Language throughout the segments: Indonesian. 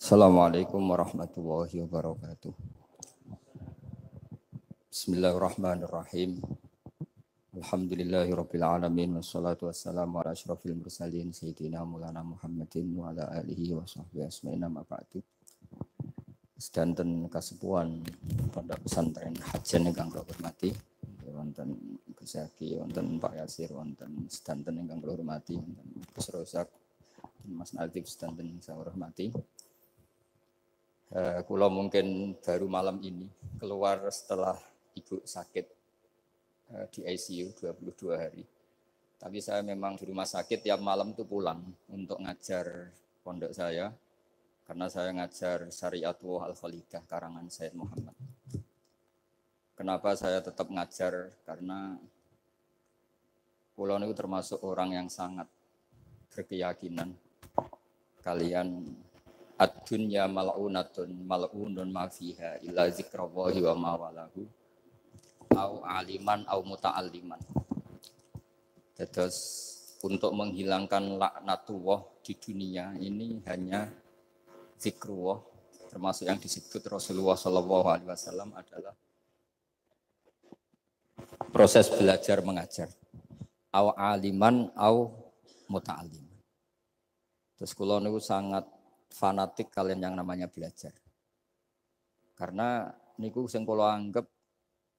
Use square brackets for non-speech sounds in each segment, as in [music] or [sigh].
Assalamualaikum warahmatullahi wabarakatuh. Bismillahirrahmanirrahim. Alhamdulillahirabbil alamin wassalatu wassalamu ala asyrafil mursalin sayyidina Maulana Muhammadin wa ala alihi washabbihi asma'ina ma ba'du. Sedanten kasepuan pondok pesantren Hajen ingkang kula hormati, wonten Gus Yaki, wonten Pak Yasir, wonten sedanten ingkang kula hormati, wonten Gus Rosak, Mas Nadif sedanten ingkang saya hormati. Kulon eh, kulo mungkin baru malam ini keluar setelah ibu sakit eh, di ICU 22 hari. Tapi saya memang di rumah sakit tiap malam tuh pulang untuk ngajar pondok saya karena saya ngajar syariat Wah al khalidah karangan Said Muhammad. Kenapa saya tetap ngajar? Karena pulau itu termasuk orang yang sangat berkeyakinan kalian ad-dunya mal'unatun mal'unun ma fiha illa zikrallahi wa ma walahu au aliman au muta'alliman. Terus untuk menghilangkan laknatullah di dunia ini hanya zikrullah termasuk yang disebut Rasulullah saw alaihi wasallam adalah proses belajar mengajar. Au aliman au muta'alliman. Terus kula niku sangat fanatik kalian yang namanya belajar. Karena niku sing kula anggap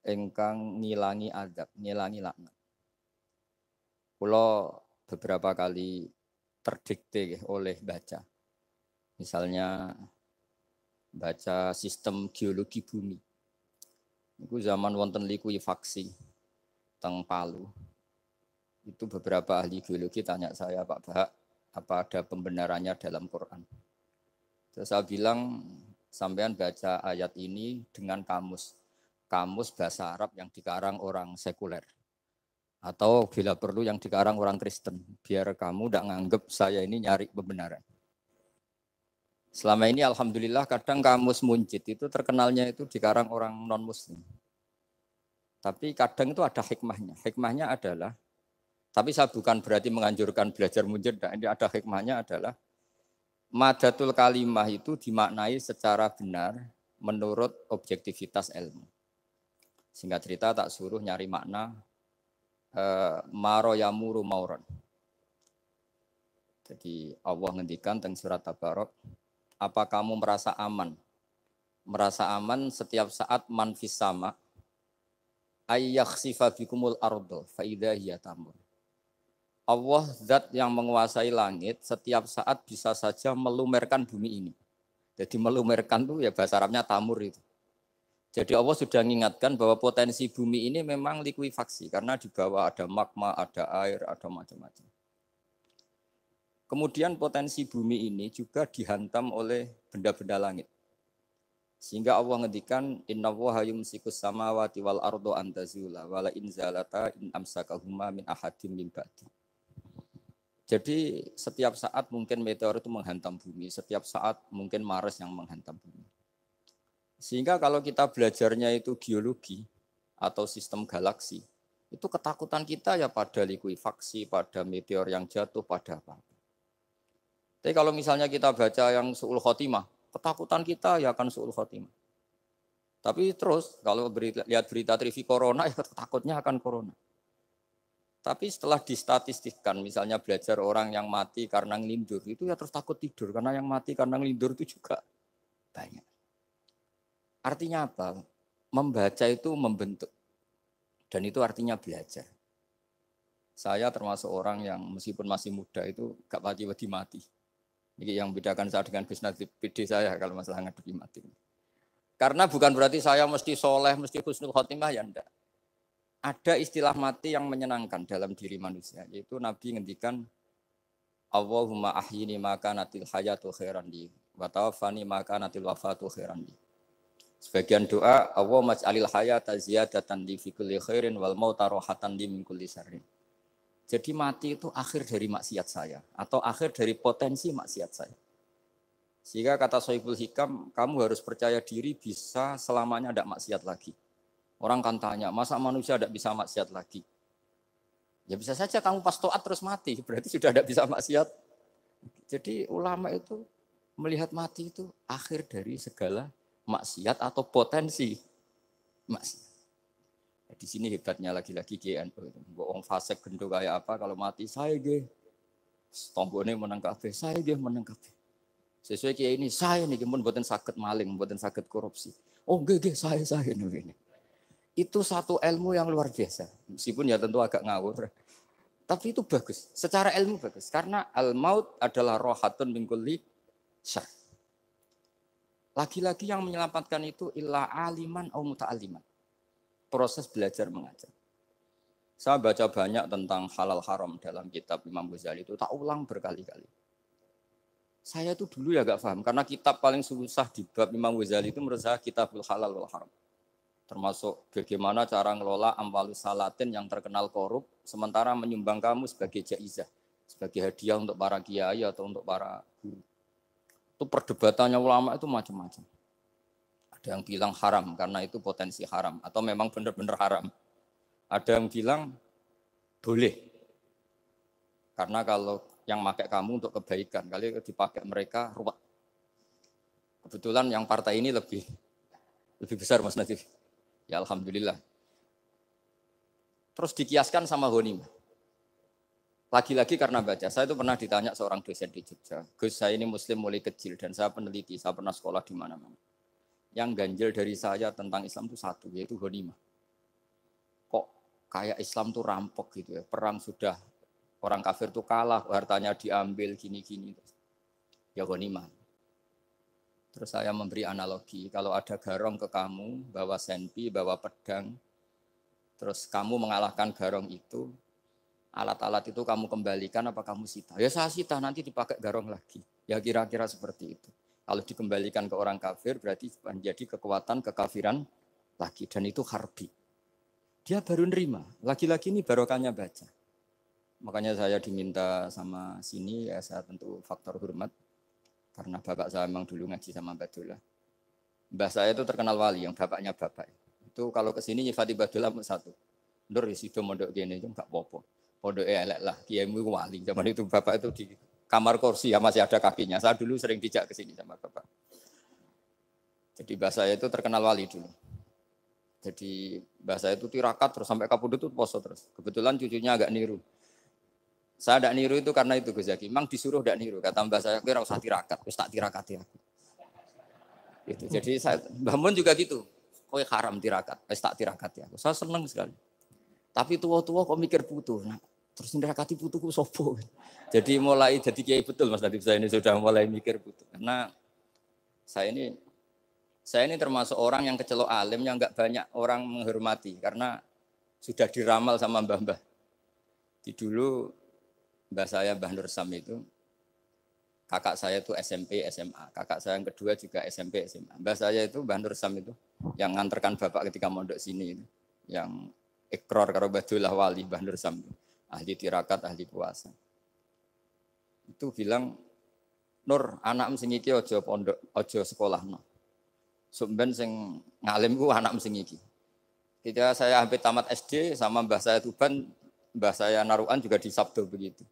engkang ngilangi adab, ngilangi laknat. Kula beberapa kali terdikte oleh baca. Misalnya baca sistem geologi bumi. Niku zaman wonten likuifaksi teng Palu. Itu beberapa ahli geologi tanya saya, Pak Bahak, apa ada pembenarannya dalam Quran? Terus saya bilang sampean baca ayat ini dengan kamus. Kamus bahasa Arab yang dikarang orang sekuler. Atau bila perlu yang dikarang orang Kristen. Biar kamu tidak nganggep saya ini nyari pembenaran. Selama ini Alhamdulillah kadang kamus muncit itu terkenalnya itu dikarang orang non-muslim. Tapi kadang itu ada hikmahnya. Hikmahnya adalah, tapi saya bukan berarti menganjurkan belajar muncit, ini ada hikmahnya adalah madatul kalimah itu dimaknai secara benar menurut objektivitas ilmu. sehingga cerita tak suruh nyari makna eh, maro mauron. Jadi Allah ngendikan tentang surat Tabarok, apa kamu merasa aman? Merasa aman setiap saat manfis sama ayyakhsifa bikumul ardo faidahiyatamur Allah zat yang menguasai langit setiap saat bisa saja melumerkan bumi ini. Jadi melumerkan tuh ya bahasa Arabnya tamur itu. Jadi Allah sudah mengingatkan bahwa potensi bumi ini memang likuifaksi karena di bawah ada magma, ada air, ada macam-macam. Kemudian potensi bumi ini juga dihantam oleh benda-benda langit. Sehingga Allah ngedikan inna waha yumsikus samawati wal ardo antazula wala inzalata in amsakahuma min ahadim min ba'di. Jadi setiap saat mungkin meteor itu menghantam bumi, setiap saat mungkin Mars yang menghantam bumi. Sehingga kalau kita belajarnya itu geologi atau sistem galaksi, itu ketakutan kita ya pada likuifaksi, pada meteor yang jatuh, pada apa. Tapi kalau misalnya kita baca yang su'ul khotimah, ketakutan kita ya akan su'ul khotimah. Tapi terus kalau berita, lihat berita trivi corona, [laughs] ya takutnya akan corona. Tapi setelah distatistikkan, misalnya belajar orang yang mati karena ngelindur, itu ya terus takut tidur. Karena yang mati karena ngelindur itu juga banyak. Artinya apa? Membaca itu membentuk. Dan itu artinya belajar. Saya termasuk orang yang meskipun masih muda itu gak pati wedi mati. Ini yang bedakan saya dengan bisnis PD saya kalau masalah ngadepi mati. Karena bukan berarti saya mesti soleh, mesti khusnul khotimah, ya enggak ada istilah mati yang menyenangkan dalam diri manusia yaitu Nabi ngendikan Allahumma ahyini maka natil hayatu khairan di wa tawaffani maka natil wafatu khairan di sebagian doa Allahumma maj'alil hayata ziyadatan li fi kulli khairin wal mauta rohatan li min kulli syarrin jadi mati itu akhir dari maksiat saya atau akhir dari potensi maksiat saya. Sehingga kata Soibul Hikam, kamu harus percaya diri bisa selamanya tidak maksiat lagi. Orang kan tanya, masa manusia tidak bisa maksiat lagi? Ya bisa saja kamu pas toat terus mati, [laughs] berarti sudah tidak bisa maksiat. Jadi ulama itu melihat mati itu akhir dari segala maksiat atau potensi maksiat. Nah, di sini hebatnya lagi-lagi GNU Bohong fase gendo kayak apa kalau mati saya ge. Tonggone menang kafe, saya ge menang kafe. Sesuai kayak ini saya nih kemudian buatan sakit maling, buatan sakit korupsi. Oh ge ge saya saya nih itu satu ilmu yang luar biasa. Meskipun ya tentu agak ngawur. [laughs] Tapi itu bagus. Secara ilmu bagus. Karena al-maut adalah rohatun mingkulli syar. Lagi-lagi yang menyelamatkan itu ilah aliman au muta'aliman. Proses belajar mengajar. Saya baca banyak tentang halal haram dalam kitab Imam Ghazali itu. Tak ulang berkali-kali. Saya itu dulu ya gak paham. Karena kitab paling susah di bab Imam Ghazali itu menurut saya kitabul halal wal haram termasuk bagaimana cara ngelola amwalus salatin yang terkenal korup sementara menyumbang kamu sebagai jaizah sebagai hadiah untuk para kiai atau untuk para guru itu perdebatannya ulama itu macam-macam ada yang bilang haram karena itu potensi haram atau memang benar-benar haram ada yang bilang boleh karena kalau yang pakai kamu untuk kebaikan kali dipakai mereka ruwet kebetulan yang partai ini lebih lebih besar mas Najib Ya Alhamdulillah. Terus dikiaskan sama Honi. Lagi-lagi karena baca, saya itu pernah ditanya seorang dosen di Jogja. Gus, saya ini muslim mulai kecil dan saya peneliti, saya pernah sekolah di mana-mana. Yang ganjil dari saya tentang Islam itu satu, yaitu Honima. Kok kayak Islam tuh rampok gitu ya, perang sudah, orang kafir tuh kalah, hartanya diambil, gini-gini. Ya Honima, Terus saya memberi analogi, kalau ada garong ke kamu, bawa senpi, bawa pedang, terus kamu mengalahkan garong itu, alat-alat itu kamu kembalikan apa kamu sita? Ya saya sita, nanti dipakai garong lagi. Ya kira-kira seperti itu. Kalau dikembalikan ke orang kafir berarti menjadi kekuatan kekafiran lagi. Dan itu harbi. Dia baru nerima. Lagi-lagi ini barokahnya baca. Makanya saya diminta sama sini, ya saya tentu faktor hormat karena bapak saya memang dulu ngaji sama Mbak Dula. Mbah saya itu terkenal wali, yang bapaknya bapak. Itu kalau ke sini nyifati Mbak Dula satu. Nur di situ mondok gini, itu enggak popo. Pondok ya elek lah, kiaimu wali. Zaman itu bapak itu di kamar kursi ya masih ada kakinya. Saya dulu sering dijak ke sini sama bapak. Jadi Mbah saya itu terkenal wali dulu. Jadi bahasa itu tirakat terus sampai kapudut itu poso terus. Kebetulan cucunya agak niru. Saya tidak niru itu karena itu Gus Zaki. Memang disuruh tidak niru. Kata Mbak saya, kira usah tirakat. Terus tak tirakat ya. Gitu. Jadi saya, Mbak Mun juga gitu. Kowe haram tirakat. Terus tak ya. ya. Saya senang sekali. Tapi tua-tua kok mikir butuh. Nah, terus nirakati putuhku sopo. Jadi mulai jadi kiai betul Mas Nadib saya ini sudah mulai mikir butuh. Karena saya ini saya ini termasuk orang yang kecelok alim yang nggak banyak orang menghormati karena sudah diramal sama mbah-mbah. Di dulu Mbah saya Mbah Nur Sam itu kakak saya itu SMP, SMA. Kakak saya yang kedua juga SMP, SMA. Mbah saya itu Mbah Nur Sam itu yang nganterkan bapak ketika mondok sini itu. Yang ikror karo Badullah Wali Mbah Nur Sam itu. Ahli tirakat, ahli puasa. Itu bilang, Nur, anak sing iki ojo pondok, ojo sekolah. No. Sumben sing ngalim ku anak sing iki. Ketika saya hampir tamat SD sama mbah saya Tuban, mbah saya Naruan juga di disabdo begitu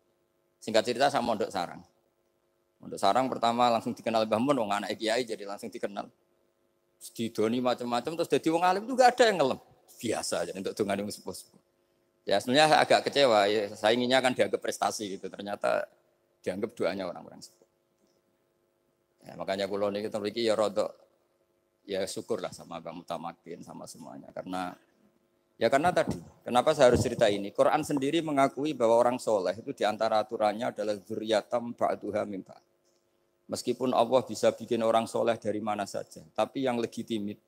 Singkat cerita saya mondok sarang. Mondok sarang pertama langsung dikenal Mbah Mun, wong anak kiai jadi langsung dikenal. Didoni macam-macam terus jadi wong alim juga ada yang ngelem. Biasa aja untuk dongane yang sepuh Ya sebenarnya agak kecewa, ya, saya inginnya kan dianggap prestasi gitu. Ternyata dianggap doanya orang-orang sepuh. Ya, makanya pulau ini kita ya rodok ya syukurlah sama Bang Mutamakin sama semuanya karena Ya karena tadi, kenapa saya harus cerita ini? Quran sendiri mengakui bahwa orang soleh itu diantara aturannya adalah zuriyatam ba'duha mimba. Meskipun Allah bisa bikin orang soleh dari mana saja, tapi yang legitimit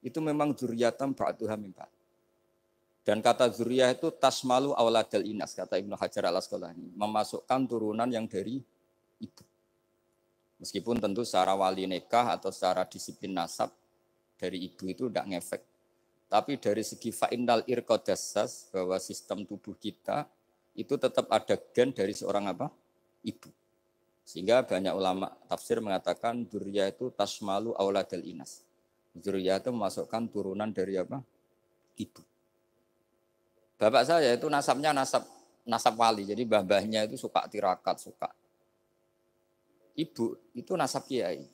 itu memang zuriatam ba'duha mimba. Dan kata zuriyah itu tasmalu awladal inas, kata Ibnu Hajar al Asqalani, memasukkan turunan yang dari ibu. Meskipun tentu secara wali nikah atau secara disiplin nasab dari ibu itu tidak ngefek tapi dari segi final irkodasas bahwa sistem tubuh kita itu tetap ada gen dari seorang apa? Ibu. Sehingga banyak ulama tafsir mengatakan durya itu tasmalu auladil inas. Durya itu memasukkan turunan dari apa? Ibu. Bapak saya itu nasabnya nasab nasab wali. Jadi babahnya itu suka tirakat, suka ibu itu nasab kiai.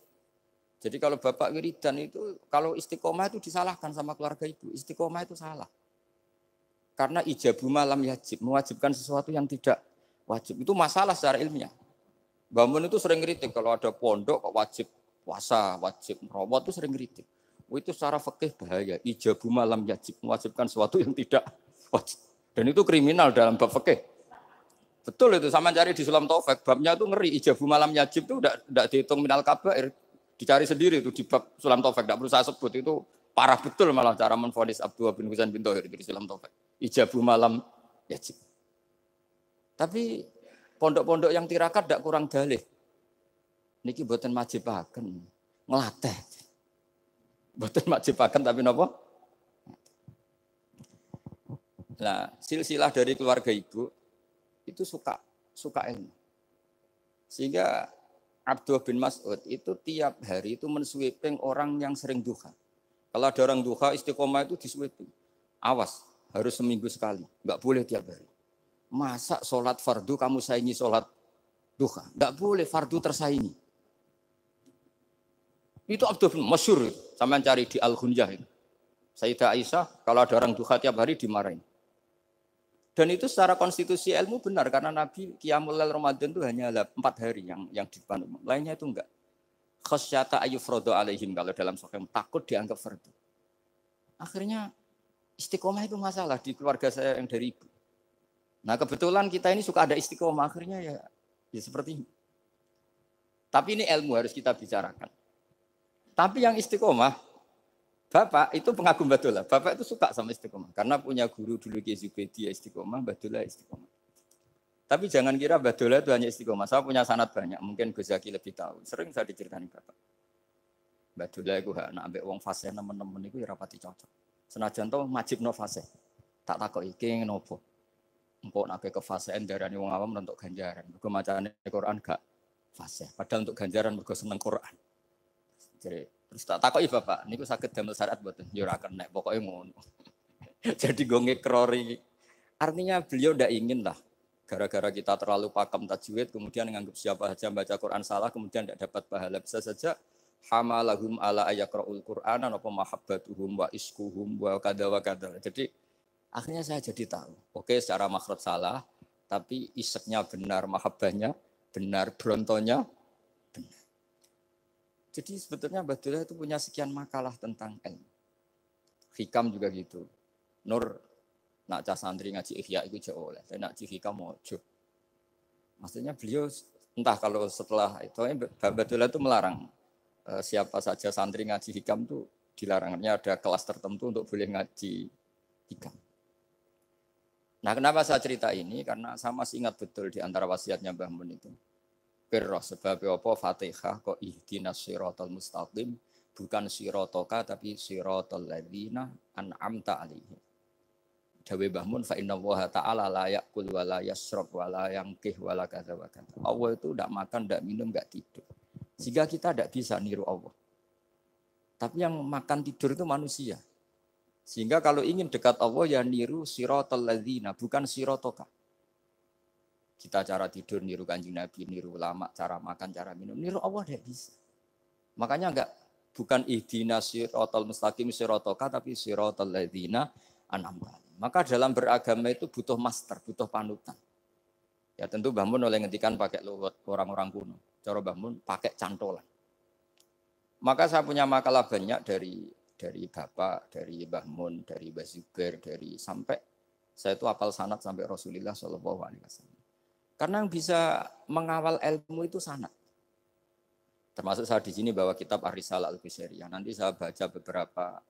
Jadi kalau bapak wiridan itu, kalau istiqomah itu disalahkan sama keluarga ibu. Istiqomah itu salah. Karena ijabu malam yajib, mewajibkan sesuatu yang tidak wajib. Itu masalah secara ilmiah. Bangun itu sering kritik, kalau ada pondok kok wajib puasa, wajib merobot itu sering kritik. Oh, itu secara fikih bahaya. Ijabu malam yajib, mewajibkan sesuatu yang tidak wajib. Dan itu kriminal dalam bab fikih. Betul itu, sama cari di sulam taufik. Babnya itu ngeri, ijabu malam yajib itu tidak dihitung minal kabair Dicari sendiri itu di bab Sulam Taufik, tidak perlu saya sebut itu parah betul malah cara menfonis Abdullah bin Husain bin Tohir di Sulam Taufik. Ijabu malam yajib. Tapi pondok-pondok yang tirakat tidak kurang dalih. Niki buatan majibaken, ngelatih. Buatan majibaken tapi nopo? Nah, silsilah dari keluarga ibu itu suka suka ilmu. Sehingga Abdullah bin Mas'ud itu tiap hari itu mensweeping orang yang sering duha. Kalau ada orang duha istiqomah itu disweeping. Awas, harus seminggu sekali. Enggak boleh tiap hari. Masa sholat fardu kamu saingi sholat duha? Enggak boleh, fardu tersaingi. Itu Abdul bin Masyur. Sama cari di Al-Ghunjah. Sayyidah Aisyah, kalau ada orang duha tiap hari dimarahin. Dan itu secara konstitusi ilmu benar karena Nabi Qiyamul Lail Ramadan itu hanya empat hari yang yang di depan umum. Lainnya itu enggak. ayu Frodo alaihim kalau dalam sokem takut dianggap fardu. Akhirnya istiqomah itu masalah di keluarga saya yang dari ibu. Nah kebetulan kita ini suka ada istiqomah akhirnya ya, ya seperti ini. Tapi ini ilmu harus kita bicarakan. Tapi yang istiqomah Bapak itu pengagum Badullah. Bapak itu suka sama istiqomah. Karena punya guru dulu di Zubedi istiqomah, Badullah istiqomah. Tapi jangan kira Badullah itu hanya istiqomah. Saya punya sanat banyak. Mungkin Gus Zaki lebih tahu. Sering saya diceritain Bapak. Badullah itu nak ambek uang fasih nemen teman itu ya rapati cocok. Senajan itu majib no fasih. Tak takok iki nopo. Engkau nak ke fasih darani uang awam untuk ganjaran. Mergo Quran gak fasih. Padahal untuk ganjaran mergo seneng Quran. Jadi Terus tak takoki Bapak, niku sakit damel syarat mboten? Ya ora kena, pokoke ngono. [laughs] Jadi gue ngekrori. Artinya beliau ndak ingin lah gara-gara kita terlalu pakem tajwid kemudian menganggap siapa saja baca Quran salah kemudian tidak dapat pahala bisa saja hamalahum ala ayakraul Qur'an apa mahabbatuhum wa iskuhum wa kada wa kada. Jadi akhirnya saya jadi tahu. Oke, secara makhluk salah, tapi iseknya benar, mahabbahnya benar, brontonya jadi sebetulnya betulnya itu punya sekian makalah tentang ilmu. Hikam juga gitu. Nur, nak cah santri ngaji ikhya itu jauh oleh. Tapi nak hikam mau Maksudnya beliau entah kalau setelah itu Mbah itu melarang eh, siapa saja santri ngaji hikam itu dilarangnya ada kelas tertentu untuk boleh ngaji hikam. Nah, kenapa saya cerita ini? Karena sama masih ingat betul di antara wasiatnya Mbah Mun itu birroh sebab apa Fatihah kok ihdinas siratal mustaqim bukan sirotoka tapi sirotal ladina an'amta alaihim. Dawe bahmun fa inna Allah ta'ala la yakul wa la yasrab wa la yangkih wa la kata wa kata. Allah itu tidak makan, tidak minum, tidak tidur. Sehingga kita tidak bisa niru Allah. Tapi yang makan tidur itu manusia. Sehingga kalau ingin dekat Allah ya niru sirotal ladina bukan sirotoka. Kita cara tidur niru kanjeng Nabi, niru ulama, cara makan, cara minum, niru Allah tidak bisa. Makanya enggak bukan ihdina sirotol mustaqim sirotoka tapi sirotol ladina anamta. Maka dalam beragama itu butuh master, butuh panutan. Ya tentu bangun oleh ngetikan pakai luwet orang-orang kuno. Cara bangun pakai cantolan. Maka saya punya makalah banyak dari dari Bapak, dari Mun, dari Basibir, dari sampai saya itu apal sanat sampai Rasulullah Shallallahu Alaihi Wasallam. Karena yang bisa mengawal ilmu itu sanat. Termasuk saya di sini bawa kitab arisal al Biseriya. Nanti saya baca beberapa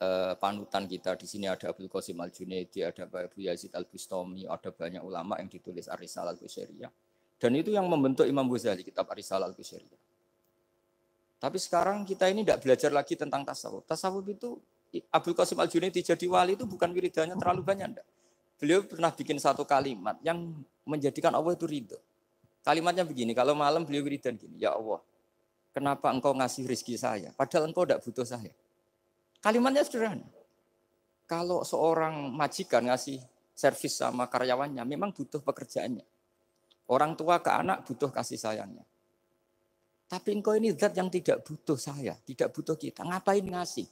uh, panutan kita. Di sini ada Abdul Qasim al Junaidi, ada Abu Yazid al Bustami, ada banyak ulama yang ditulis arisal al Biseriya. Dan itu yang membentuk Imam Ghazali kitab arisal al Biseriya. Tapi sekarang kita ini tidak belajar lagi tentang tasawuf. Tasawuf itu Abdul Qasim al Junaidi jadi wali itu bukan wiridahnya terlalu banyak. Enggak. Beliau pernah bikin satu kalimat yang menjadikan Allah itu ridho. Kalimatnya begini, kalau malam beliau wiridan gini, ya Allah, kenapa engkau ngasih rezeki saya? Padahal engkau tidak butuh saya. Kalimatnya sederhana. Kalau seorang majikan ngasih servis sama karyawannya, memang butuh pekerjaannya. Orang tua ke anak butuh kasih sayangnya. Tapi engkau ini zat yang tidak butuh saya, tidak butuh kita. Ngapain ngasih?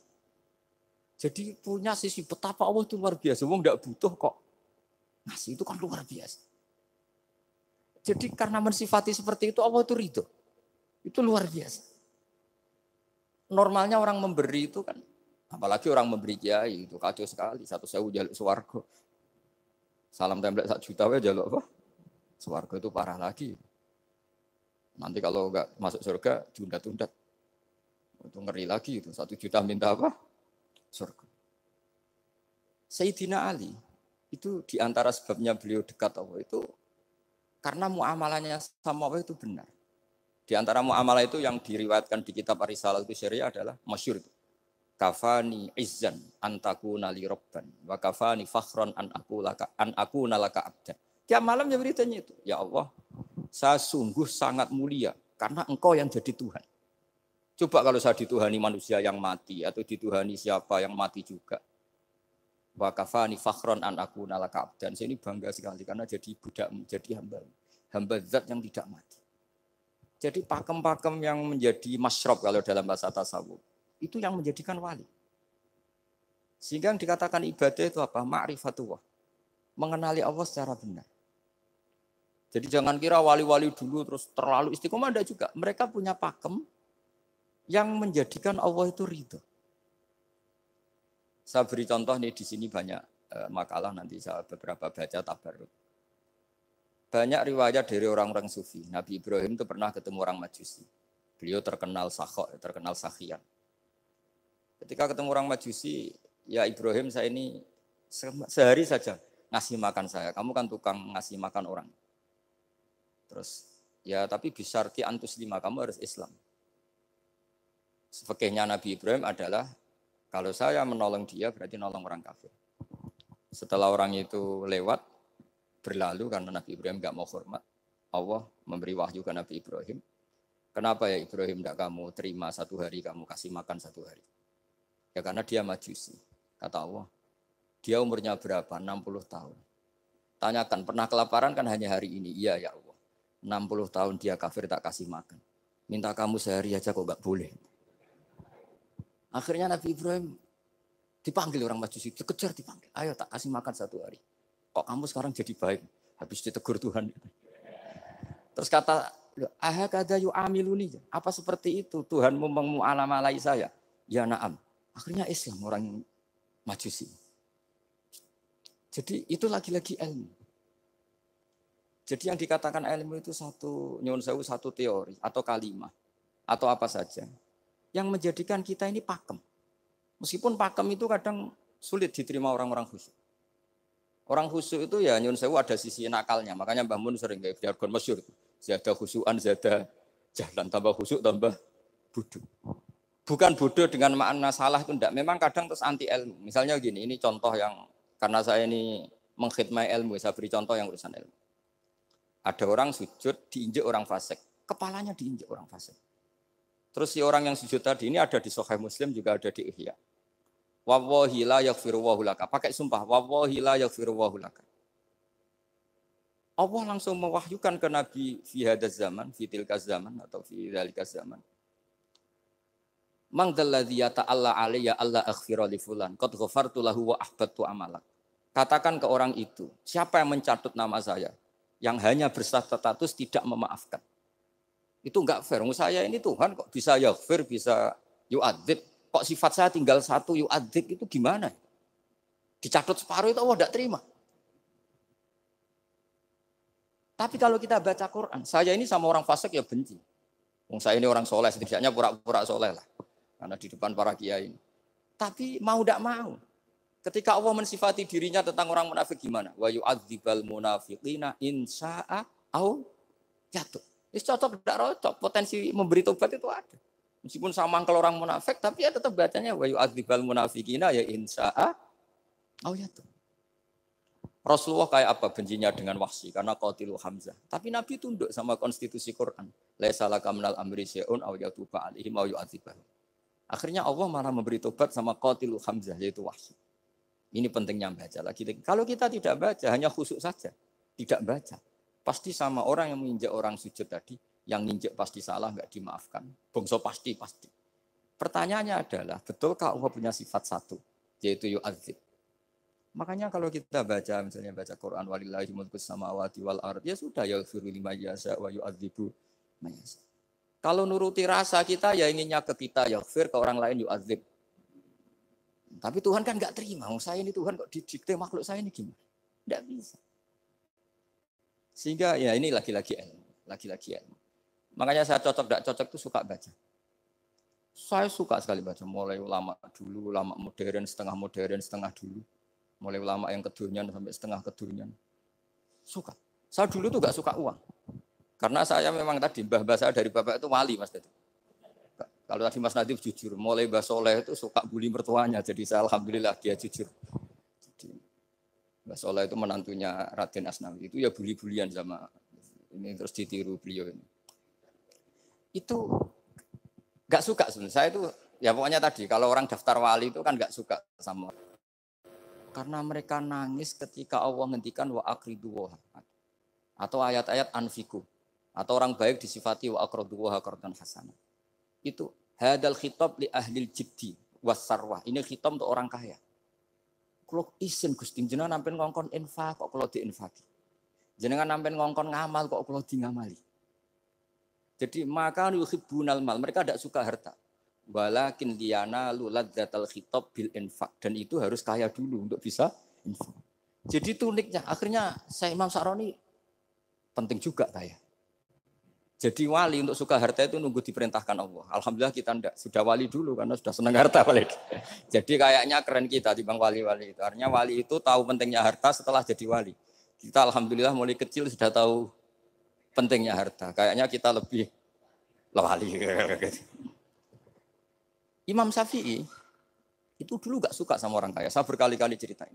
Jadi punya sisi betapa Allah itu luar biasa. Wong tidak butuh kok nasi itu kan luar biasa. Jadi karena mensifati seperti itu Allah itu ridho. Itu luar biasa. Normalnya orang memberi itu kan, apalagi orang memberi kiai itu kacau sekali. Satu sewu jaluk suwargo. Salam tembak satu juta ya jaluk apa? Suwargo itu parah lagi. Nanti kalau nggak masuk surga, tunda-tunda. Itu ngeri lagi itu. Satu juta minta apa? Surga. Sayyidina Ali itu diantara sebabnya beliau dekat Allah itu karena muamalahnya sama Allah itu benar. Di antara muamalah itu yang diriwayatkan di kitab Arisalah itu syariah adalah masyur itu. Kafani izan antaku nali robban wa kafani fakhron an aku laka an aku nalaka abdan. Tiap malam yang beritanya itu. Ya Allah, saya sungguh sangat mulia karena engkau yang jadi Tuhan. Coba kalau saya dituhani manusia yang mati atau dituhani siapa yang mati juga wakafani fakhron an aku nalaka abdan. Saya ini bangga sekali karena jadi budak, jadi hamba. Hamba zat yang tidak mati. Jadi pakem-pakem yang menjadi masyrob kalau dalam bahasa tasawuf. Itu yang menjadikan wali. Sehingga yang dikatakan ibadah itu apa? Ma'rifatullah. Mengenali Allah secara benar. Jadi jangan kira wali-wali dulu terus terlalu istiqomah, ada juga. Mereka punya pakem yang menjadikan Allah itu ridho. Saya beri contoh nih di sini banyak eh, makalah nanti saya beberapa baca tabarut. Banyak riwayat dari orang-orang sufi. Nabi Ibrahim itu pernah ketemu orang Majusi. Beliau terkenal sakok, terkenal sakian Ketika ketemu orang Majusi, ya Ibrahim saya ini sehari saja ngasih makan saya. Kamu kan tukang ngasih makan orang. Terus ya tapi bisarti antus lima kamu harus Islam. Sebagainya Nabi Ibrahim adalah kalau saya menolong dia berarti nolong orang kafir. Setelah orang itu lewat, berlalu karena Nabi Ibrahim gak mau hormat, Allah memberi wahyu ke Nabi Ibrahim. Kenapa ya Ibrahim gak kamu terima satu hari, kamu kasih makan satu hari? Ya karena dia majusi. Kata Allah, dia umurnya berapa? 60 tahun. Tanyakan, pernah kelaparan kan hanya hari ini? Iya ya Allah. 60 tahun dia kafir tak kasih makan. Minta kamu sehari aja kok gak boleh. Akhirnya Nabi Ibrahim dipanggil orang Majusi, dikejar dipanggil. Ayo tak kasih makan satu hari. Kok kamu sekarang jadi baik? Habis ditegur Tuhan. Terus kata, ahakada amiluni. Apa seperti itu? Tuhan alam alai saya. Ya na'am. Akhirnya Islam orang Majusi. Jadi itu lagi-lagi ilmu. Jadi yang dikatakan ilmu itu satu nyonsau satu teori atau kalimat atau apa saja yang menjadikan kita ini pakem. Meskipun pakem itu kadang sulit diterima orang-orang khusus. Orang khusus itu ya nyun sewu ada sisi nakalnya. Makanya Mbah Mun sering kayak jargon masyur. Zada khusuan, zada jalan. Tambah khusyuk, tambah bodoh. Bukan bodoh dengan makna salah itu enggak. Memang kadang terus anti ilmu. Misalnya gini, ini contoh yang karena saya ini mengkhidmati ilmu. Saya beri contoh yang urusan ilmu. Ada orang sujud diinjek orang fasik. Kepalanya diinjek orang fasik. Terus si orang yang sujud tadi ini ada di Sahih Muslim juga ada di Ihya. Wallahi la yaghfiru hulaka. Pakai sumpah, wallahi la yaghfiru hulaka. Allah langsung mewahyukan ke Nabi fi hadaz zaman, fi tilkas zaman atau fi dzalikas zaman. Mang dalladzi Allah alayya Allah aghfira li fulan qad ghafartu lahu wa ahbattu amalak. Katakan ke orang itu, siapa yang mencatut nama saya yang hanya berstatus tidak memaafkan. Itu enggak fair. Saya ini Tuhan kok bisa ya fair bisa yu'adzib. Kok sifat saya tinggal satu yu'adzib itu gimana? Dicatut separuh itu Allah enggak terima. Tapi kalau kita baca Quran, saya ini sama orang fasik ya benci. Wong saya ini orang soleh, setidaknya pura-pura soleh lah. Karena di depan para kiai ini. Tapi mau tidak mau. Ketika Allah mensifati dirinya tentang orang munafik gimana? Wa yu'adzibal munafiqina insa'a au jatuh ini cocok tidak cocok, potensi memberi tobat itu ada. Meskipun sama kalau orang munafik, tapi ya tetap bacanya wa yu'adzibal munafikina ya insa'a. Oh ya tuh. Rasulullah kayak apa bencinya dengan wahsi karena qatilu Hamzah. Tapi Nabi tunduk sama konstitusi Quran. Laisa laka minal amri syai'un aw yatuba alaihim aw Akhirnya Allah malah memberi tobat sama qatilu Hamzah yaitu wahsi. Ini pentingnya baca lagi. Kalau kita tidak baca, hanya khusuk saja, tidak baca. Pasti sama orang yang menginjak orang sujud tadi, yang nginjak pasti salah, nggak dimaafkan. Bongso pasti, pasti. Pertanyaannya adalah, betulkah Allah punya sifat satu? Yaitu yu'adzib. Makanya kalau kita baca, misalnya baca Quran, walillahi mulkus samawati wal ard, ya sudah, ya suruh lima yasa wa yu'adzibu mayasa. Kalau nuruti rasa kita, ya inginnya ke kita, ya fir, ke orang lain yu'adzib. Tapi Tuhan kan nggak terima. Oh, saya ini Tuhan kok didikte makhluk saya ini gimana? Nggak bisa. Sehingga ya ini lagi-lagi ilmu, lagi-lagi ilmu. Makanya saya cocok tidak cocok itu suka baca. Saya suka sekali baca mulai ulama dulu, ulama modern, setengah modern, setengah dulu. Mulai ulama yang kedunian sampai setengah kedunian. Suka. Saya dulu tuh gak suka uang. Karena saya memang tadi mbah saya dari bapak itu wali mas tadi. Kalau tadi Mas Nadif jujur, mulai Mbah Soleh itu suka bully mertuanya, jadi saya alhamdulillah dia jujur. Mbah Olah itu menantunya Raden Asnawi itu ya buli bulian sama ini terus ditiru beliau ini. Itu nggak suka sebenarnya. Saya itu ya pokoknya tadi kalau orang daftar wali itu kan nggak suka sama karena mereka nangis ketika Allah menghentikan wa akriduha atau ayat-ayat anfiku atau orang baik disifati wa akroduha kordan hasanah itu hadal khitab li ahli jiddi wasarwah. ini khitab untuk orang kaya kalau isin Gusti jenengan nampen ngongkon infak kok kulo diinfaki. Jenengan nampen ngongkon ngamal kok di ngamali. Jadi maka yuhibbunal mal, mereka tidak suka harta. Walakin liyana lulad datal khitab bil infak dan itu harus kaya dulu untuk bisa infak. Jadi tuniknya akhirnya saya Imam Saroni penting juga kaya. Jadi wali untuk suka harta itu nunggu diperintahkan Allah. Alhamdulillah kita ndak sudah wali dulu karena sudah senang harta wali. [laughs] Jadi kayaknya keren kita di bang wali-wali itu. Artinya wali itu tahu pentingnya harta setelah jadi wali. Kita alhamdulillah mulai kecil sudah tahu pentingnya harta. Kayaknya kita lebih wali. [laughs] Imam Syafi'i itu dulu gak suka sama orang kaya. Saya berkali-kali ceritain.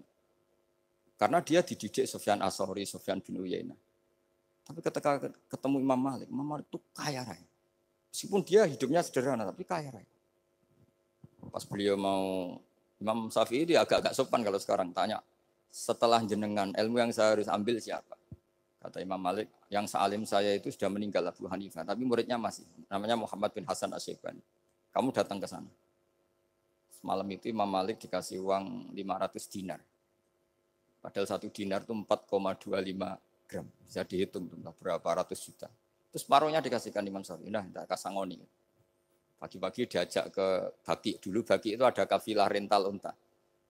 Karena dia dididik Sofyan Asori, Sofyan bin Uyainah tapi ketika ketemu Imam Malik, Imam Malik itu kaya raya. Meskipun dia hidupnya sederhana, tapi kaya raya. Pas beliau mau Imam Safi dia agak-agak sopan kalau sekarang tanya setelah jenengan ilmu yang saya harus ambil siapa? Kata Imam Malik, yang sealim saya itu sudah meninggal Abu Hanifah, tapi muridnya masih namanya Muhammad bin Hasan Asyibani. Kamu datang ke sana. Malam itu Imam Malik dikasih uang 500 dinar. Padahal satu dinar itu 4,25 gram. Bisa dihitung entah berapa ratus juta. Terus paruhnya dikasihkan Imam Syafi'i. Nah, tidak kasangoni. Pagi-pagi diajak ke Baki. Dulu Baki itu ada kafilah rental unta.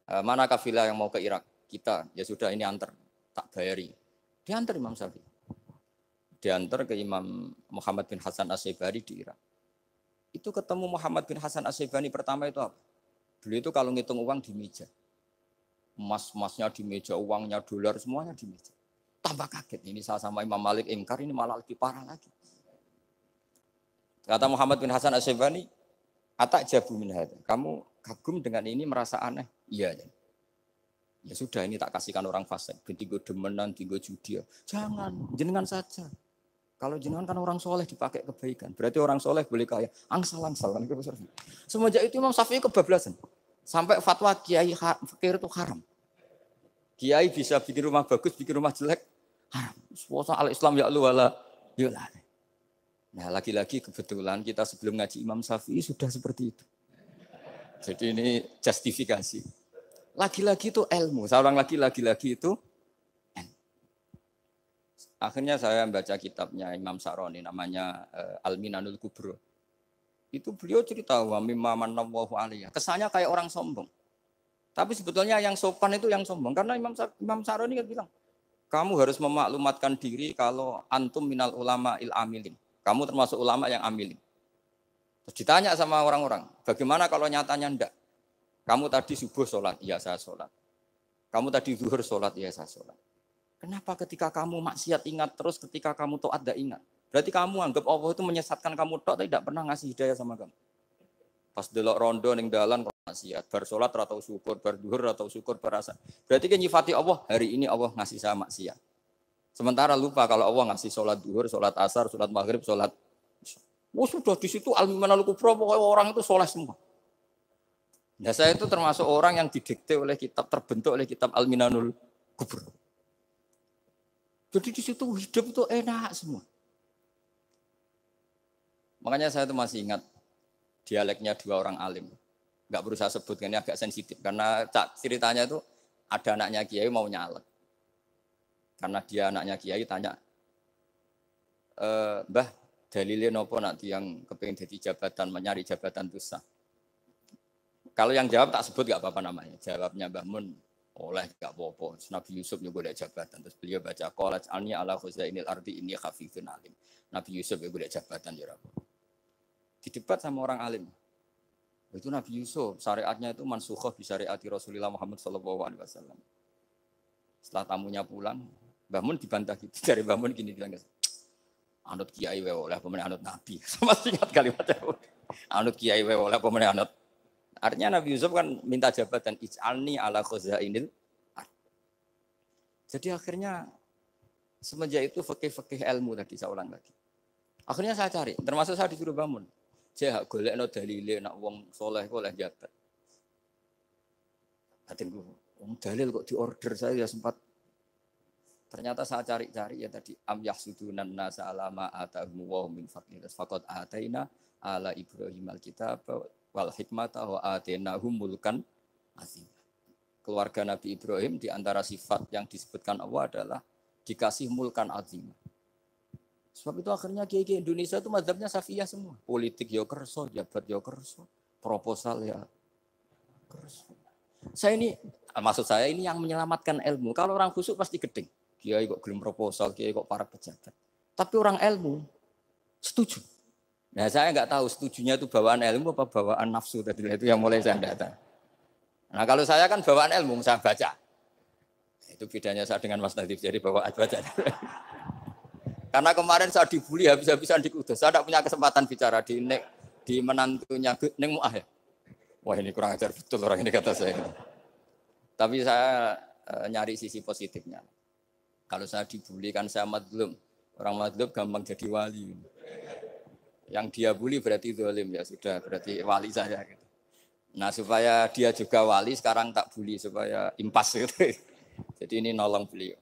E, mana kafilah yang mau ke Irak? Kita. Ya sudah ini antar. Tak bayari. Diantar Imam Syafi'i. Diantar ke Imam Muhammad bin Hasan Asyibari di Irak. Itu ketemu Muhammad bin Hasan Asyibani pertama itu apa? Beliau itu kalau ngitung uang di meja. Emas-emasnya di meja, uangnya dolar semuanya di meja tambah kaget. Ini salah sama Imam Malik ingkar, ini malah lebih parah lagi. Kata Muhammad bin Hasan Asyibani, Atak jabu min hati. Kamu kagum dengan ini merasa aneh. Iya. Ya ya sudah ini tak kasihkan orang fasik. gue demenan, gue judia. Jangan, jenengan saja. Kalau jenengan kan orang soleh dipakai kebaikan. Berarti orang soleh boleh kaya. Angsal-angsal. Kan, semua Semenjak itu Imam Syafi'i kebablasan. Sampai fatwa kiai fakir itu haram. Kiai bisa bikin rumah bagus, bikin rumah jelek haram. Suasa al Islam ya luwala wala yulah. Ya nah lagi-lagi kebetulan kita sebelum ngaji Imam Syafi'i sudah seperti itu. Jadi ini justifikasi. Lagi-lagi itu ilmu. Seorang lagi-lagi-lagi itu Akhirnya saya membaca kitabnya Imam Saroni namanya eh, Al-Minanul Kubro. Itu beliau cerita wa mimman manallahu alaiya. Kesannya kayak orang sombong. Tapi sebetulnya yang sopan itu yang sombong karena Imam Imam Saroni kan bilang kamu harus memaklumatkan diri kalau antum minal ulama il amilin. Kamu termasuk ulama yang amilin. Terus ditanya sama orang-orang, bagaimana kalau nyatanya enggak? Kamu tadi subuh sholat, iya saya sholat. Kamu tadi zuhur sholat, iya saya sholat. Kenapa ketika kamu maksiat ingat terus, ketika kamu to'at tidak ingat? Berarti kamu anggap Allah itu menyesatkan kamu tok, tidak pernah ngasih hidayah sama kamu. Pas delok rondo ning dalan maksiat, bar sholat atau syukur, bar duhur atau syukur berasa. Berarti kan nyifati Allah, hari ini Allah ngasih saya maksiat. Sementara lupa kalau Allah ngasih sholat duhur, sholat asar, sholat maghrib, sholat, Wah oh, sudah di situ alminal kubra pokoknya orang itu sholat semua. Nah saya itu termasuk orang yang didikte oleh kitab terbentuk oleh kitab alminanul kubra. Jadi di situ hidup itu enak semua. Makanya saya itu masih ingat dialeknya dua orang alim nggak berusaha sebutkan ini agak sensitif karena ceritanya itu ada anaknya kiai mau nyalek karena dia anaknya kiai tanya e, mbah dalilnya nopo nanti yang kepingin jadi jabatan menyari jabatan dosa kalau yang jawab tak sebut gak apa-apa namanya jawabnya mbah mun oleh gak apa-apa Nabi Yusuf juga ada jabatan terus beliau baca kolaj alni ala khuzainil ardi ini khafifun alim Nabi Yusuf juga ada jabatan ya Rabbi didebat sama orang alim itu Nabi Yusuf, syariatnya itu mansukhah di syariati Rasulullah Muhammad SAW. Alaihi Wasallam. Setelah tamunya pulang, Mun dibantah gitu [laughs] dari Mun gini bilang, anut kiai wae oleh pemenang anut nabi. [laughs] Sama kali kalimatnya. Anut kiai wae oleh pemenang anut. Artinya Nabi Yusuf kan minta jabatan ij'alni ala khazainil Jadi akhirnya semenjak itu fakih-fakih ilmu tadi saya ulang lagi. Akhirnya saya cari, termasuk saya disuruh bangun saya hak golek no dalile nak wong soleh kok oleh jabat. Hatinku, wong dalil kok diorder saya ya sempat. Ternyata saya cari-cari ya tadi am yahsudunan nasa alama atahum wa min fadli faqad ataina ala ibrahim alkitab wal hikmata wa atena humulkan azim. Keluarga Nabi Ibrahim di antara sifat yang disebutkan Allah adalah dikasih mulkan azimah Sebab itu akhirnya kiai Indonesia itu mazhabnya safiyah semua. Politik ya kerso, jabat ya kerso, proposal ya kerso. Saya ini, maksud saya ini yang menyelamatkan ilmu. Kalau orang khusuk pasti gedeng. Kiai kok belum proposal, kiai kok para pejabat. Tapi orang ilmu setuju. Nah saya nggak tahu setujunya itu bawaan ilmu apa bawaan nafsu tadi itu yang mulai saya datang Nah kalau saya kan bawaan ilmu saya baca. Nah, itu bedanya saya dengan Mas Nadif jadi bawaan baca. Karena kemarin saya dibully habis-habisan di Kudus. Saya tidak punya kesempatan bicara di nek, di menantunya Neng Muah ya. Wah ini kurang ajar betul orang ini kata saya. Tapi saya e, nyari sisi positifnya. Kalau saya dibully kan saya madlum. Orang madlum gampang jadi wali. Yang dia bully berarti dolim ya sudah berarti wali saya. Gitu. Nah supaya dia juga wali sekarang tak bully supaya impas gitu. [laughs] Jadi ini nolong beliau.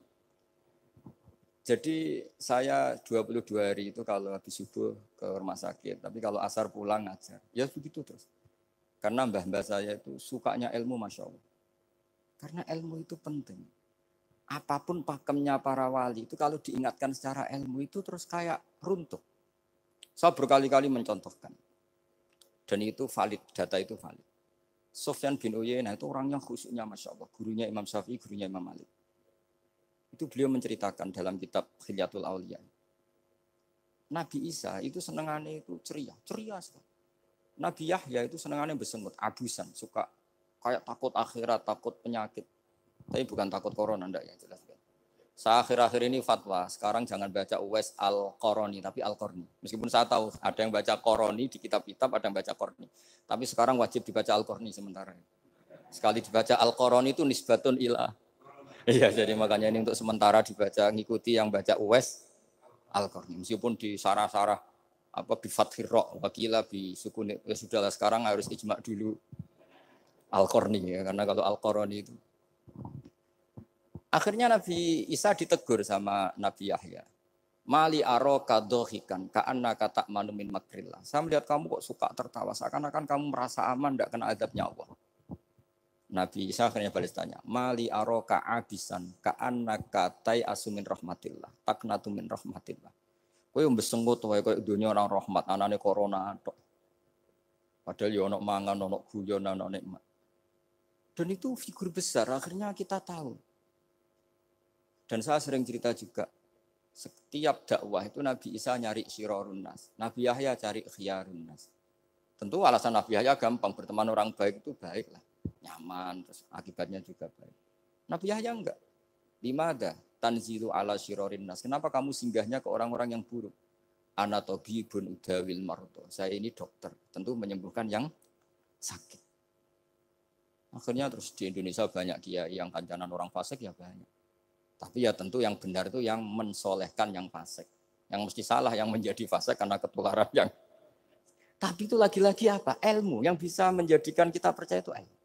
Jadi saya 22 hari itu kalau habis subuh ke rumah sakit, tapi kalau asar pulang ngajar. Ya begitu terus. Karena mbah-mbah saya itu sukanya ilmu Masya Allah. Karena ilmu itu penting. Apapun pakemnya para wali itu kalau diingatkan secara ilmu itu terus kayak runtuh. Saya berkali-kali mencontohkan. Dan itu valid, data itu valid. Sofyan bin Uyainah itu orang yang khususnya Masya Allah. Gurunya Imam Syafi'i, gurunya Imam Malik itu beliau menceritakan dalam kitab Khilyatul Aulia. Nabi Isa itu senengannya itu ceria, ceria sekali. Nabi Yahya itu senengannya bersemut, abusan, suka kayak takut akhirat, takut penyakit. Tapi bukan takut corona, ndak ya jelas. Kan? Saya akhir-akhir ini fatwa, sekarang jangan baca US al qoroni tapi al qorni Meskipun saya tahu ada yang baca Qoroni di kitab-kitab, ada yang baca Qorni. Tapi sekarang wajib dibaca al qorni sementara. Sekali dibaca al qoroni itu nisbatun ilah Iya, jadi makanya ini untuk sementara dibaca ngikuti yang baca US al -Qurni. Meskipun di sarah-sarah apa di ra wakila bi sukun ya sudahlah sekarang harus ijma dulu al -Qurni, ya karena kalau al itu Akhirnya Nabi Isa ditegur sama Nabi Yahya. Mali aro kadohikan, ka'anna kata manumin makrillah. Saya melihat kamu kok suka tertawa, seakan-akan kamu merasa aman, tidak kena adabnya Allah. Nabi Isa akhirnya balas tanya, Mali aroka abisan ka'annaka katai asumin rahmatillah, taknatu min rahmatillah. yang bersenggut, kau yang dunia orang rahmat, anaknya corona tok. Padahal ya anak mangan, anak guyon, anak nikmat. Dan itu figur besar, akhirnya kita tahu. Dan saya sering cerita juga, setiap dakwah itu Nabi Isa nyari syirorun nas, Nabi Yahya cari khiyarun nas. Tentu alasan Nabi Yahya gampang, berteman orang baik itu baiklah nyaman, terus akibatnya juga baik. Nabi Yahya enggak. Lima tanzilu ala syirorin nas. Kenapa kamu singgahnya ke orang-orang yang buruk? Anatobi, bun udawil marto. Saya ini dokter, tentu menyembuhkan yang sakit. Akhirnya terus di Indonesia banyak kiai yang kancanan orang fasik ya banyak. Tapi ya tentu yang benar itu yang mensolehkan yang fasik. Yang mesti salah yang menjadi fasik karena ketularan yang. Tapi itu lagi-lagi apa? Ilmu yang bisa menjadikan kita percaya itu ilmu.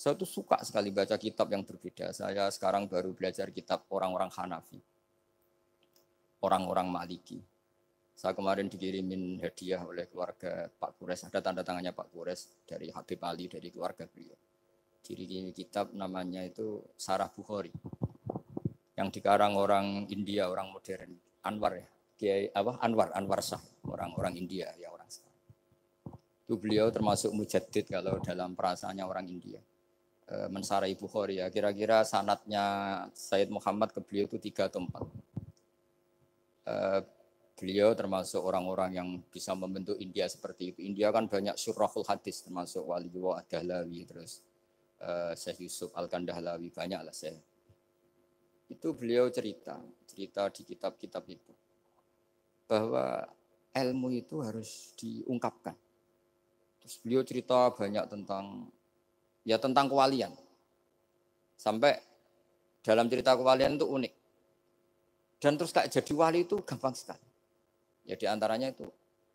Saya tuh suka sekali baca kitab yang berbeda. Saya sekarang baru belajar kitab orang-orang Hanafi. Orang-orang Maliki. Saya kemarin dikirimin hadiah oleh keluarga Pak Kures. Ada tanda tangannya Pak Kures dari Habib Ali, dari keluarga beliau. ini kitab namanya itu Sarah Bukhari. Yang dikarang orang India, orang modern. Anwar ya. Kiai apa? Anwar, Anwar Sah. Orang-orang India ya orang sekarang. Itu beliau termasuk mujaddid kalau dalam perasaannya orang India Eh, mensarai Bukhari ya. Kira-kira sanatnya Said Muhammad ke beliau itu tiga atau empat. Eh, beliau termasuk orang-orang yang bisa membentuk India seperti itu. India kan banyak surahul hadis termasuk wali Wa dahlawi terus eh, Syekh Yusuf Al-Kandahlawi banyak lah saya. Itu beliau cerita, cerita di kitab-kitab itu bahwa ilmu itu harus diungkapkan. Terus beliau cerita banyak tentang ya tentang kewalian. Sampai dalam cerita kewalian itu unik. Dan terus tak jadi wali itu gampang sekali. Ya diantaranya itu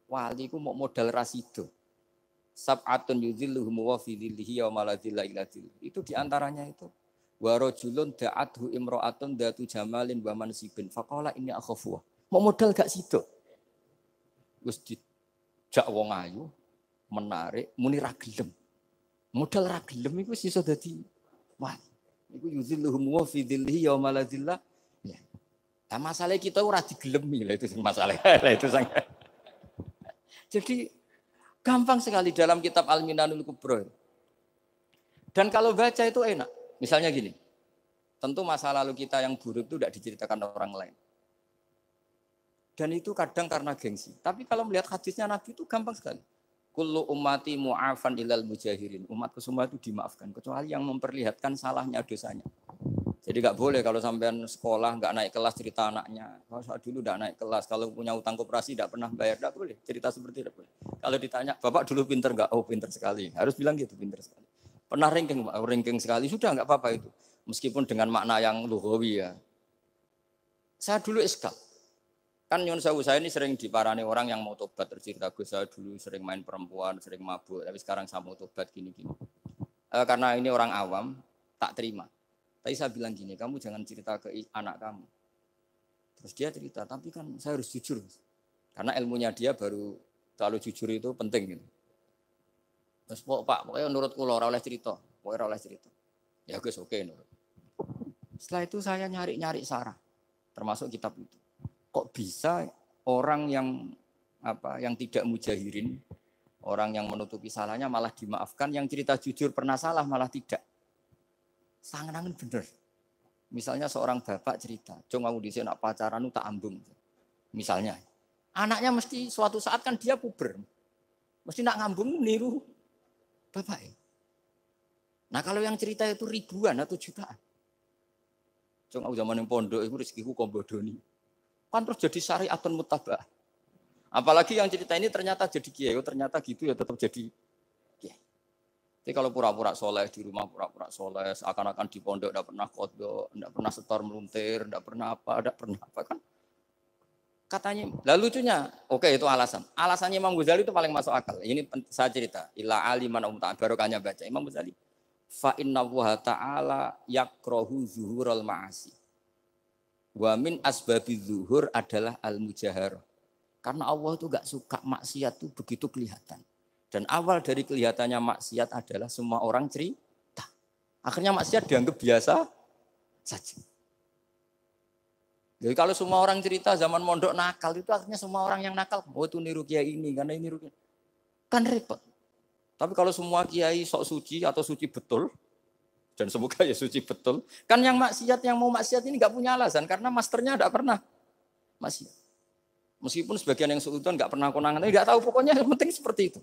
wali itu mau modal rasido. Sab'atun yudhilluhum wa fi Itu diantaranya itu. Wa rojulun da'adhu imro'atun datu jamalin wa mansibin faqala ini akhafu. Mau modal gak sido. Terus dijak wong ayu, menarik, munirah gelem. Modal ra gelem iku iso dadi wali. Iku yuzilluhum wa fi dzillihi yauma la Ya. Nah, masalah kita ora digelemi lah itu masalah. [laughs] Lah itu sang. Jadi gampang sekali dalam kitab Al-Minanul Kubro. Dan kalau baca itu enak. Misalnya gini. Tentu masa lalu kita yang buruk itu tidak diceritakan orang lain. Dan itu kadang karena gengsi. Tapi kalau melihat hadisnya Nabi itu gampang sekali. Kullu ummati mu'afan ilal mujahirin. Umatku semua itu dimaafkan. Kecuali yang memperlihatkan salahnya, dosanya. Jadi nggak boleh kalau sampean sekolah nggak naik kelas cerita anaknya. Kalau saat dulu nggak naik kelas, kalau punya utang koperasi nggak pernah bayar, nggak boleh cerita seperti itu. Boleh. Kalau ditanya bapak dulu pinter nggak? Oh pinter sekali. Harus bilang gitu pinter sekali. Pernah ranking, oh, ranking sekali sudah nggak apa-apa itu. Meskipun dengan makna yang luhowi ya. Saya dulu eskal. Kan Yun Sewu saya ini sering diparani orang yang mau tobat tercinta gue saya dulu sering main perempuan, sering mabuk, tapi sekarang saya mau tobat gini-gini. E, eh, karena ini orang awam, tak terima. Tapi saya bilang gini, kamu jangan cerita ke anak kamu. Terus dia cerita, tapi kan saya harus jujur. Karena ilmunya dia baru terlalu jujur itu penting gitu. Terus pok pak, pokoknya menurut kulo oleh cerita, pokoknya oleh cerita. Ya guys, oke okay, Setelah itu saya nyari-nyari Sarah, termasuk kitab itu kok bisa orang yang apa yang tidak mujahirin, orang yang menutupi salahnya malah dimaafkan, yang cerita jujur pernah salah malah tidak. Sangat angin bener. Misalnya seorang bapak cerita, cuma aku di sini pacaran tak ambung." Misalnya. Anaknya mesti suatu saat kan dia puber. Mesti nak ngambung niru bapak. ya. Nah kalau yang cerita itu ribuan atau jutaan. cuma aku zaman yang pondok itu rezekiku kombodoni. Kan terus jadi syariatun mutabah. Apalagi yang cerita ini ternyata jadi kiai, oh, ternyata gitu ya tetap jadi kiai. Jadi kalau pura-pura soleh di rumah pura-pura soleh, seakan-akan di pondok tidak pernah kodok, tidak pernah setor meluntir, tidak pernah apa, tidak pernah apa kan. Katanya, lalu lucunya, oke okay, itu alasan. Alasannya Imam Ghazali itu paling masuk akal. Ini saya cerita. ilah aliman um barokahnya baca Imam Ghazali. fa'inna inna ta'ala yakrohu zuhurul ma'asi Wamin asbabi zuhur adalah al-mujahar. Karena Allah itu gak suka maksiat tuh begitu kelihatan. Dan awal dari kelihatannya maksiat adalah semua orang cerita. Akhirnya maksiat dianggap biasa saja. Jadi kalau semua orang cerita zaman mondok nakal itu akhirnya semua orang yang nakal. Oh itu niru kiai ini karena ini niru kiai. Kan repot. Tapi kalau semua kiai sok suci atau suci betul, dan semoga [laughs] ya suci betul. Kan yang maksiat, yang mau maksiat ini nggak punya alasan. Karena masternya tidak pernah maksiat. Meskipun sebagian yang sebutan nggak pernah konangan. Tapi nggak tahu pokoknya yang penting seperti itu.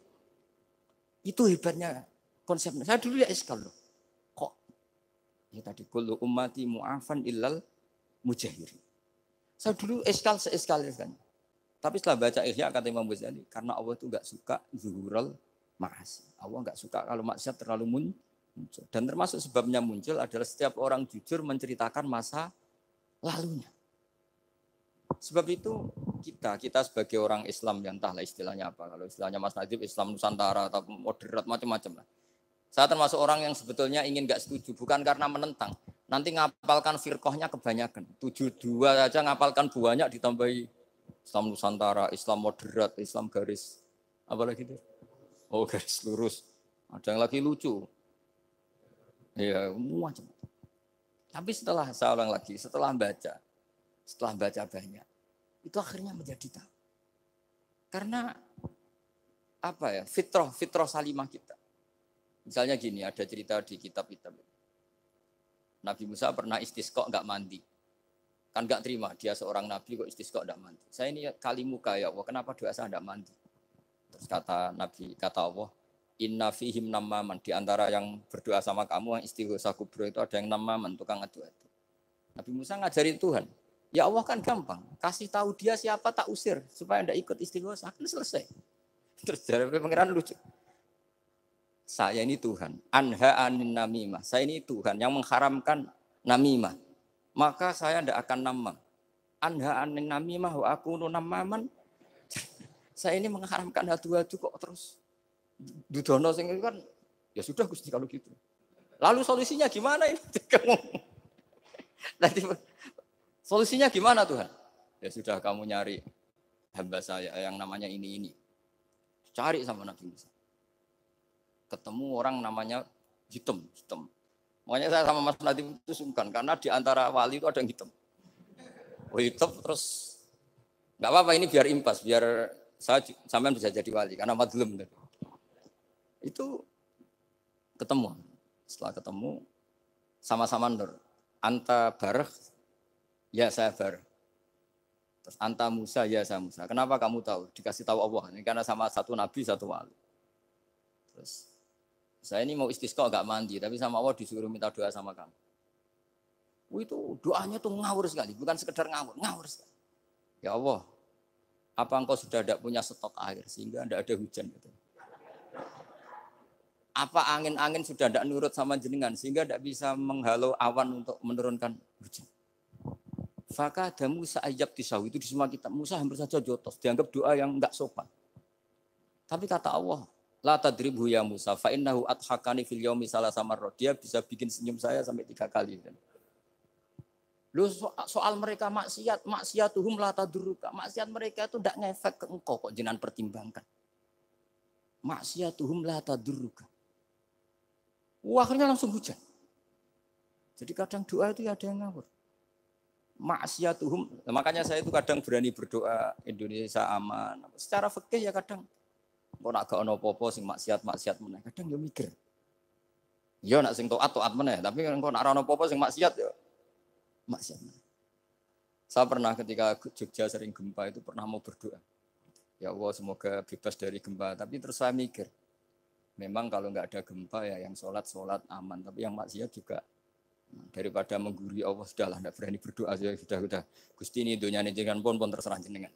Itu hebatnya konsepnya. Saya dulu ya eskal loh. Kok? Ya tadi kalau umati mu'afan ilal mujahiri. Saya dulu eskal seeskal kan Tapi setelah baca Ihya kata Imam Ghazali, karena Allah itu nggak suka zuhurul maksiat. Allah nggak suka kalau maksiat terlalu mun muncul. Dan termasuk sebabnya muncul adalah setiap orang jujur menceritakan masa lalunya. Sebab itu kita, kita sebagai orang Islam yang entahlah istilahnya apa. Kalau istilahnya Mas Najib, Islam Nusantara atau moderat macam-macam lah. Saya termasuk orang yang sebetulnya ingin gak setuju, bukan karena menentang. Nanti ngapalkan firkohnya kebanyakan. Tujuh dua aja ngapalkan banyak ditambahi Islam Nusantara, Islam moderat, Islam garis. Apalagi itu? Oh garis lurus. Ada yang lagi lucu. Ya, macam. Tapi setelah seorang lagi, setelah baca, setelah baca banyak, itu akhirnya menjadi tahu. Karena apa ya Fitroh, fitroh salimah kita. Misalnya gini, ada cerita di kitab-kitab. Nabi Musa pernah istisqa nggak mandi. Kan nggak terima, dia seorang nabi kok istisqa nggak mandi. Saya ini kali muka ya Allah, kenapa doa saya nggak mandi? Terus kata Nabi, kata Allah, Inna fihim namaman. Di antara yang berdoa sama kamu, yang istighosa kubro itu ada yang namaman, tukang ngadu adu. Nabi Musa ngajarin Tuhan. Ya Allah kan gampang. Kasih tahu dia siapa tak usir. Supaya tidak ikut istighosa Kan selesai. [laughs] Terus dari pengiran lucu. Saya ini Tuhan. Anha anin namimah. Saya ini Tuhan yang mengharamkan namimah. Maka saya tidak akan nama, Anha anin namimah wa aku namaman. [laughs] saya ini mengharamkan hadu-hadu kok terus Dudono sing itu kan ya sudah Gusti kalau gitu. Lalu solusinya gimana ini? [laughs] Nanti solusinya gimana Tuhan? Ya sudah kamu nyari hamba saya yang namanya ini ini. Cari sama Nabi Musa. Ketemu orang namanya hitam, hitam. Makanya saya sama Mas Nadiem itu sungkan karena di antara wali itu ada yang hitam. Oh, hitam terus nggak apa-apa ini biar impas, biar saya sampean bisa jadi wali karena madlum. Gitu. Itu ketemu. Setelah ketemu, sama-sama nur. Anta barah, ya saya barah. Terus anta Musa, ya saya Musa. Kenapa kamu tahu? Dikasih tahu Allah. Ini karena sama satu nabi, satu wali. Terus saya ini mau istisqa gak mandi, tapi sama Allah disuruh minta doa sama kamu. Itu doanya tuh ngawur sekali, bukan sekedar ngawur, ngawur sekali. Ya Allah, apa engkau sudah tidak punya stok air sehingga tidak ada hujan gitu? apa angin-angin sudah tidak nurut sama jenengan sehingga tidak bisa menghalau awan untuk menurunkan hujan. Fakah ada Musa ayab tisau itu di semua kita Musa hampir saja jotos dianggap doa yang nggak sopan. Tapi kata Allah, la tadribhu ya Musa fa innahu adhakani fil yaumi sama Dia bisa bikin senyum saya sampai tiga kali. Lu soal, soal mereka maksiat, maksiatuhum la tadruka. Maksiat mereka itu tidak ngefek ke engkau kok jenengan pertimbangkan. Maksiatuhum la tadruka. Wah, akhirnya langsung hujan. Jadi kadang doa itu ya ada yang ngawur. Maksiatuhum. Nah, makanya saya itu kadang berani berdoa Indonesia aman. Secara fikih ya kadang kok nak gak ono popo sing maksiat maksiat Kadang ya mikir. Ya nak sing toat toat meneh, tapi kan kok nak ono popo sing maksiat ya maksiat Saya pernah ketika Jogja sering gempa itu pernah mau berdoa. Ya Allah semoga bebas dari gempa, tapi terus saya mikir memang kalau nggak ada gempa ya yang sholat sholat aman, tapi yang maksiat juga nah, daripada mengguri Allah sudahlah tidak berani berdoa ya sudah sudah gusti ini dunia ini jangan pun pun terserah jenengan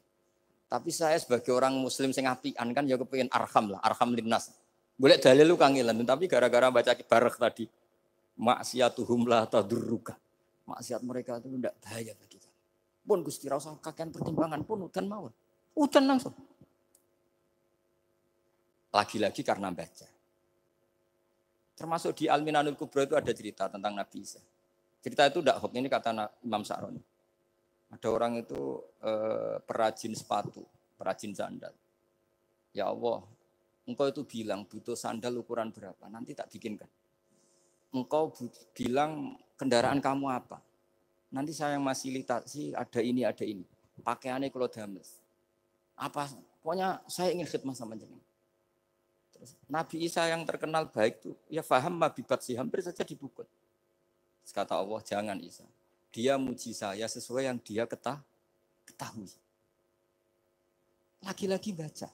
tapi saya sebagai orang muslim sing apian kan ya kepengin arham lah arham linnas boleh dalil lu kangilan tapi gara-gara baca barak tadi maksiatuhum la tadurruka maksiat mereka itu tidak bahaya bagi kita pun gusti rasa kakean pertimbangan pun udan mawon udan langsung lagi-lagi karena baca. Termasuk di Al-Minanul Kubro itu ada cerita tentang Nabi Isa. Cerita itu tidak hoax, ini kata Imam Sa'roni. Ada orang itu eh, perajin sepatu, perajin sandal. Ya Allah, engkau itu bilang butuh sandal ukuran berapa, nanti tak bikinkan. Engkau bilang kendaraan kamu apa, nanti saya yang litasi ada ini, ada ini. Pakaiannya kalau damas Apa, pokoknya saya ingin khidmat sama jenengan. Nabi Isa yang terkenal baik itu ya faham mabibat sih hampir saja dibukul. Terus kata Allah jangan Isa. Dia muji saya sesuai yang dia ketah ketahui. Lagi-lagi baca.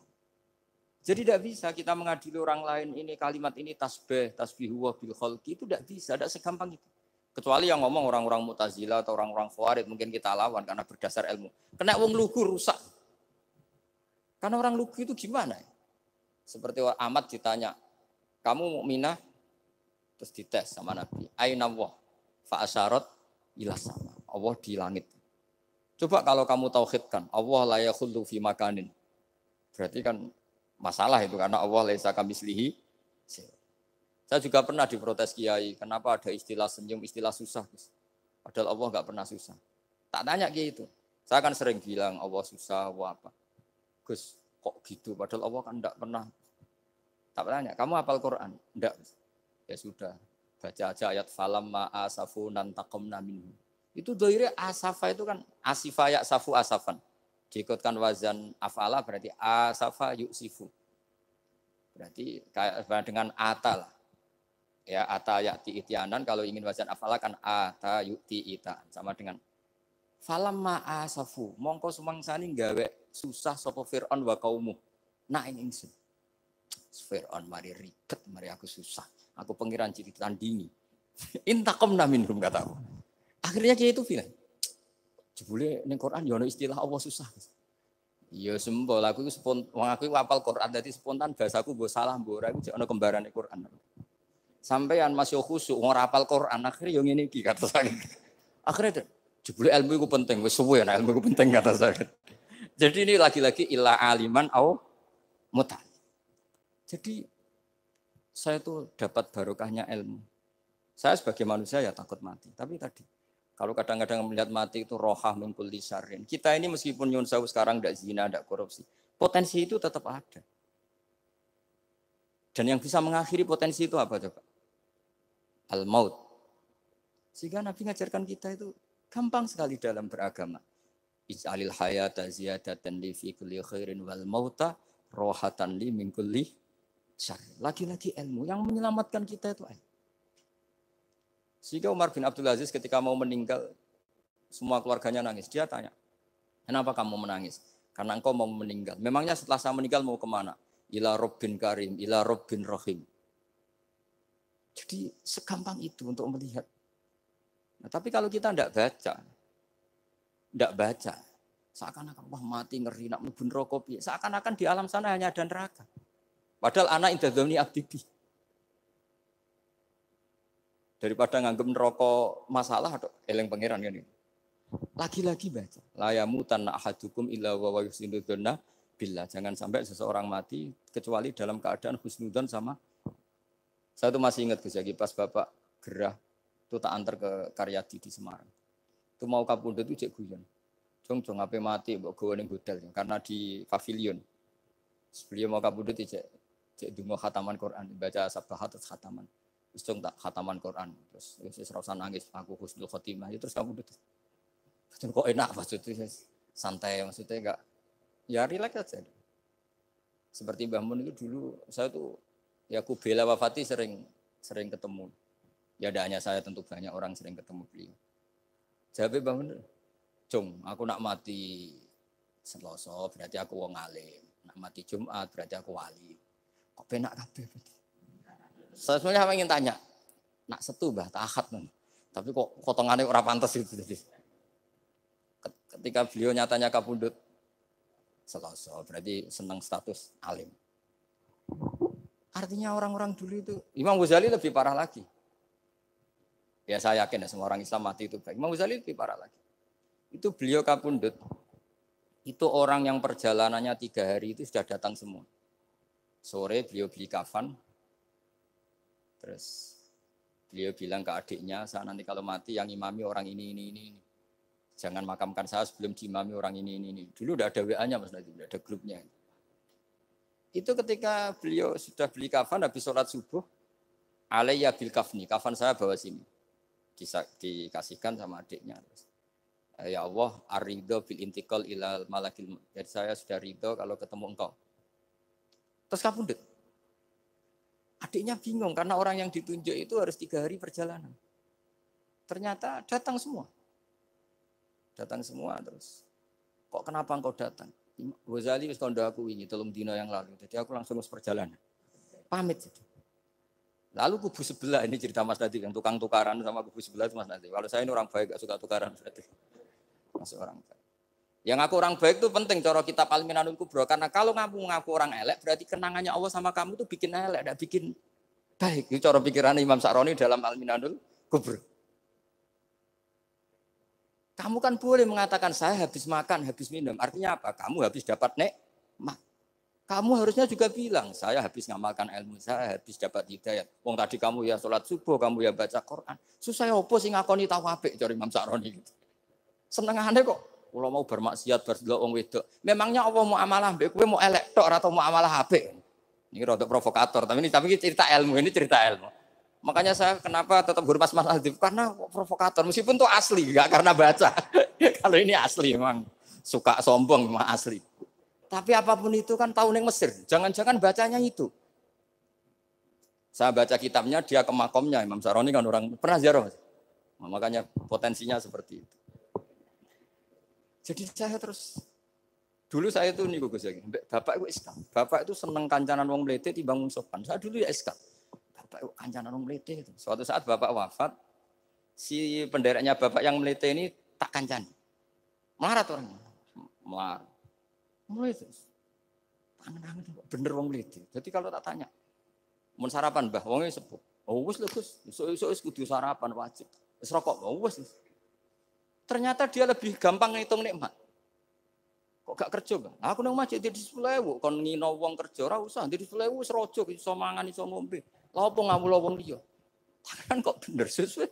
Jadi tidak bisa kita mengadili orang lain ini kalimat ini tasbih, tasbih bil khalqi itu tidak bisa, tidak segampang itu. Kecuali yang ngomong orang-orang mutazila atau orang-orang Khawarij mungkin kita lawan karena berdasar ilmu. Kena wong lugu rusak. Karena orang lugu itu gimana ya? Seperti Ahmad ditanya, kamu mukminah? Terus dites sama Nabi. Aina Allah, fa'asyarat ilah sama. Allah di langit. Coba kalau kamu tauhidkan, Allah la yakhullu fi makanin. Berarti kan masalah itu karena Allah laisa kamislihi. Saya juga pernah diprotes kiai, kenapa ada istilah senyum, istilah susah. Padahal Allah nggak pernah susah. Tak tanya kiai itu. Saya kan sering bilang Allah susah, Allah apa. Gus, kok gitu padahal Allah kan tidak pernah tak pernah tanya kamu hafal Quran tidak ya sudah baca aja ayat falam asafu nantakomna minhu itu doire asafa itu kan asifa ya safu asafan diikutkan wazan afala berarti asafa yuksifu berarti kayak dengan atal ya ata yakti itianan kalau ingin wazan afala kan ata yukti ita sama dengan falam asafu mongko sumangsani gawe susah sapa Firaun wa kaumu. Nah ini ingsun. Firaun mari ribet, mari aku susah. Aku pengiran ciri tandingi. [laughs] Intakom kata aku. Akhirnya dia itu bilang, jebule ning Quran ya istilah Allah susah. Ya sempol aku itu spontan, wong aku apal Quran jadi spontan bahasaku mbok salah mbok ora iku jek ono kembarane Quran. Sampeyan masih khusyuk wong apal Quran akhirnya yo ya ngene iki kata saya. Akhirnya jebule ilmu iku penting, wis suwe nah, ilmu iku penting kata saya. Jadi ini lagi-lagi ilah aliman au mutan. Jadi saya itu dapat barokahnya ilmu. Saya sebagai manusia ya takut mati. Tapi tadi kalau kadang-kadang melihat mati itu rohah mengkul disarin. Kita ini meskipun nyun sewu sekarang tidak zina, tidak korupsi. Potensi itu tetap ada. Dan yang bisa mengakhiri potensi itu apa coba? Al-maut. Sehingga Nabi ngajarkan kita itu gampang sekali dalam beragama. Ij'alil hayata ziyadatan li fi kulli khairin wal mauta rohatan li min kulli syar. Lagi-lagi ilmu yang menyelamatkan kita itu ilmu. Sehingga Umar bin Abdul Aziz ketika mau meninggal semua keluarganya nangis. Dia tanya, "Kenapa kamu menangis?" Karena engkau mau meninggal. Memangnya setelah saya meninggal mau kemana? Ila bin Karim, Ila bin Rahim. Jadi segampang itu untuk melihat. Nah, tapi kalau kita tidak baca, tidak baca. Seakan-akan wah mati ngeri nak mubun rokok Seakan-akan di alam sana hanya ada neraka. Padahal anak indadoni abdibi. Daripada nganggep neraka masalah atau eleng pangeran ini. Lagi-lagi baca. Layamu tanah hadukum illa wa wa bila jangan sampai seseorang mati kecuali dalam keadaan husnudon sama saya tuh masih ingat Gus pas Bapak gerah itu tak antar ke Karyadi di Semarang. Itu mau kapundut itu cek guyon. Jong jong ape mati buat gue ning hotel karena di pavilion. Sebelum mau kapundut cek cek dungo khataman Quran, baca sabda terus khataman. Terus jong tak khataman Quran. Terus terus rasa nangis aku khusnul khotimah. Ya terus kapundut. Kok enak maksudnya santai maksudnya enggak ya rileks aja. Seperti Mbah Mun itu dulu saya tuh ya aku bela Wafati sering sering ketemu. Ya tidak hanya saya tentu banyak orang sering ketemu beliau. Jawab Bang Bener. Jum, aku nak mati seloso berarti aku wong alim. Nak mati Jumat berarti aku wali. Kok penak kabeh. Saya sebenarnya ingin tanya. Nak setu bah tahat men. Tapi kok kotongannya orang pantas itu Ketika beliau nyatanya kabundut seloso berarti senang status alim. Artinya orang-orang dulu itu Imam Ghazali lebih parah lagi. Ya saya yakin ya semua orang Islam mati itu baik. Imam Ghazali lebih parah lagi. Itu beliau kapundut. Itu orang yang perjalanannya tiga hari itu sudah datang semua. Sore beliau beli kafan. Terus beliau bilang ke adiknya, saya nanti kalau mati yang imami orang ini, ini, ini. ini. Jangan makamkan saya sebelum diimami orang ini, ini, ini. Dulu udah ada WA-nya Mas Nabi, udah ada grupnya. Itu ketika beliau sudah beli kafan, habis sholat subuh, alaiya bil kafni, kafan saya bawa sini dikasihkan sama adiknya. Eh, ya Allah, arido bil intikal ilal malakil. Jadi saya sudah ridho kalau ketemu engkau. Terus dek? Adiknya bingung karena orang yang ditunjuk itu harus tiga hari perjalanan. Ternyata datang semua. Datang semua terus. Kok kenapa engkau datang? Ghazali wis kondo aku ini telung dino yang lalu. Jadi aku langsung harus perjalanan. Pamit. Jadi. Lalu kubu sebelah ini cerita Mas Nadi yang tukang tukaran sama kubu sebelah itu Mas Nadi. Kalau saya ini orang baik gak suka tukaran berarti. Masuk orang baik. Yang aku orang baik itu penting cara kita palminanul kubro karena kalau ngaku ngaku orang elek berarti kenangannya Allah sama kamu tuh bikin elek, tidak bikin baik. Itu cara pikiran Imam Sa'roni dalam palminanul kubro. Kamu kan boleh mengatakan saya habis makan, habis minum. Artinya apa? Kamu habis dapat nek nikmat. Kamu harusnya juga bilang, saya habis ngamalkan ilmu, saya habis dapat hidayat. Wong tadi kamu ya sholat subuh, kamu ya baca Quran. Susah ya opo sing ngakoni tahu apik dari Imam Sa'roni gitu. Seneng aneh kok. Kalau mau bermaksiat berdoa wong wedok. Memangnya Allah mau amalah mbek mau elektor atau mau amalah HP? Ini rada provokator, tapi ini tapi ini cerita ilmu, ini cerita ilmu. Makanya saya kenapa tetap hormat Mas Adib karena provokator meskipun itu asli, enggak karena baca. [laughs] Kalau ini asli memang suka sombong memang asli. Tapi apapun itu kan tahu neng Mesir. Jangan-jangan bacanya itu. Saya baca kitabnya, dia ke makomnya. Imam Saroni kan orang pernah ziarah. Nah, makanya potensinya seperti itu. Jadi saya terus dulu saya itu nih Gus ya. bapak itu SK. Bapak itu seneng kancanan wong melete dibangun sopan. Saya dulu ya SK. Bapak itu kancanan wong melete. Suatu saat bapak wafat, si pendereknya bapak yang melete ini tak kancan. Melarat orangnya. Melarat. Mulai terus. Tangan-tangan bener wong mlete. Jadi kalau tak tanya, mau sarapan Mbah, wonge sepuh. Oh wis lho Gus, Iso iso wis kudu sarapan wajib. Wis rokok, oh wis. Ternyata dia lebih gampang ngitung nikmat. Kok gak kerja, Mbak? Aku nang masjid di 10.000, kon ngino wong kerja ora usah. Di 10.000 wis rojo iso mangan iso ngombe. Lah opo ngawulo wong liya? Tangan kok bener sesuai.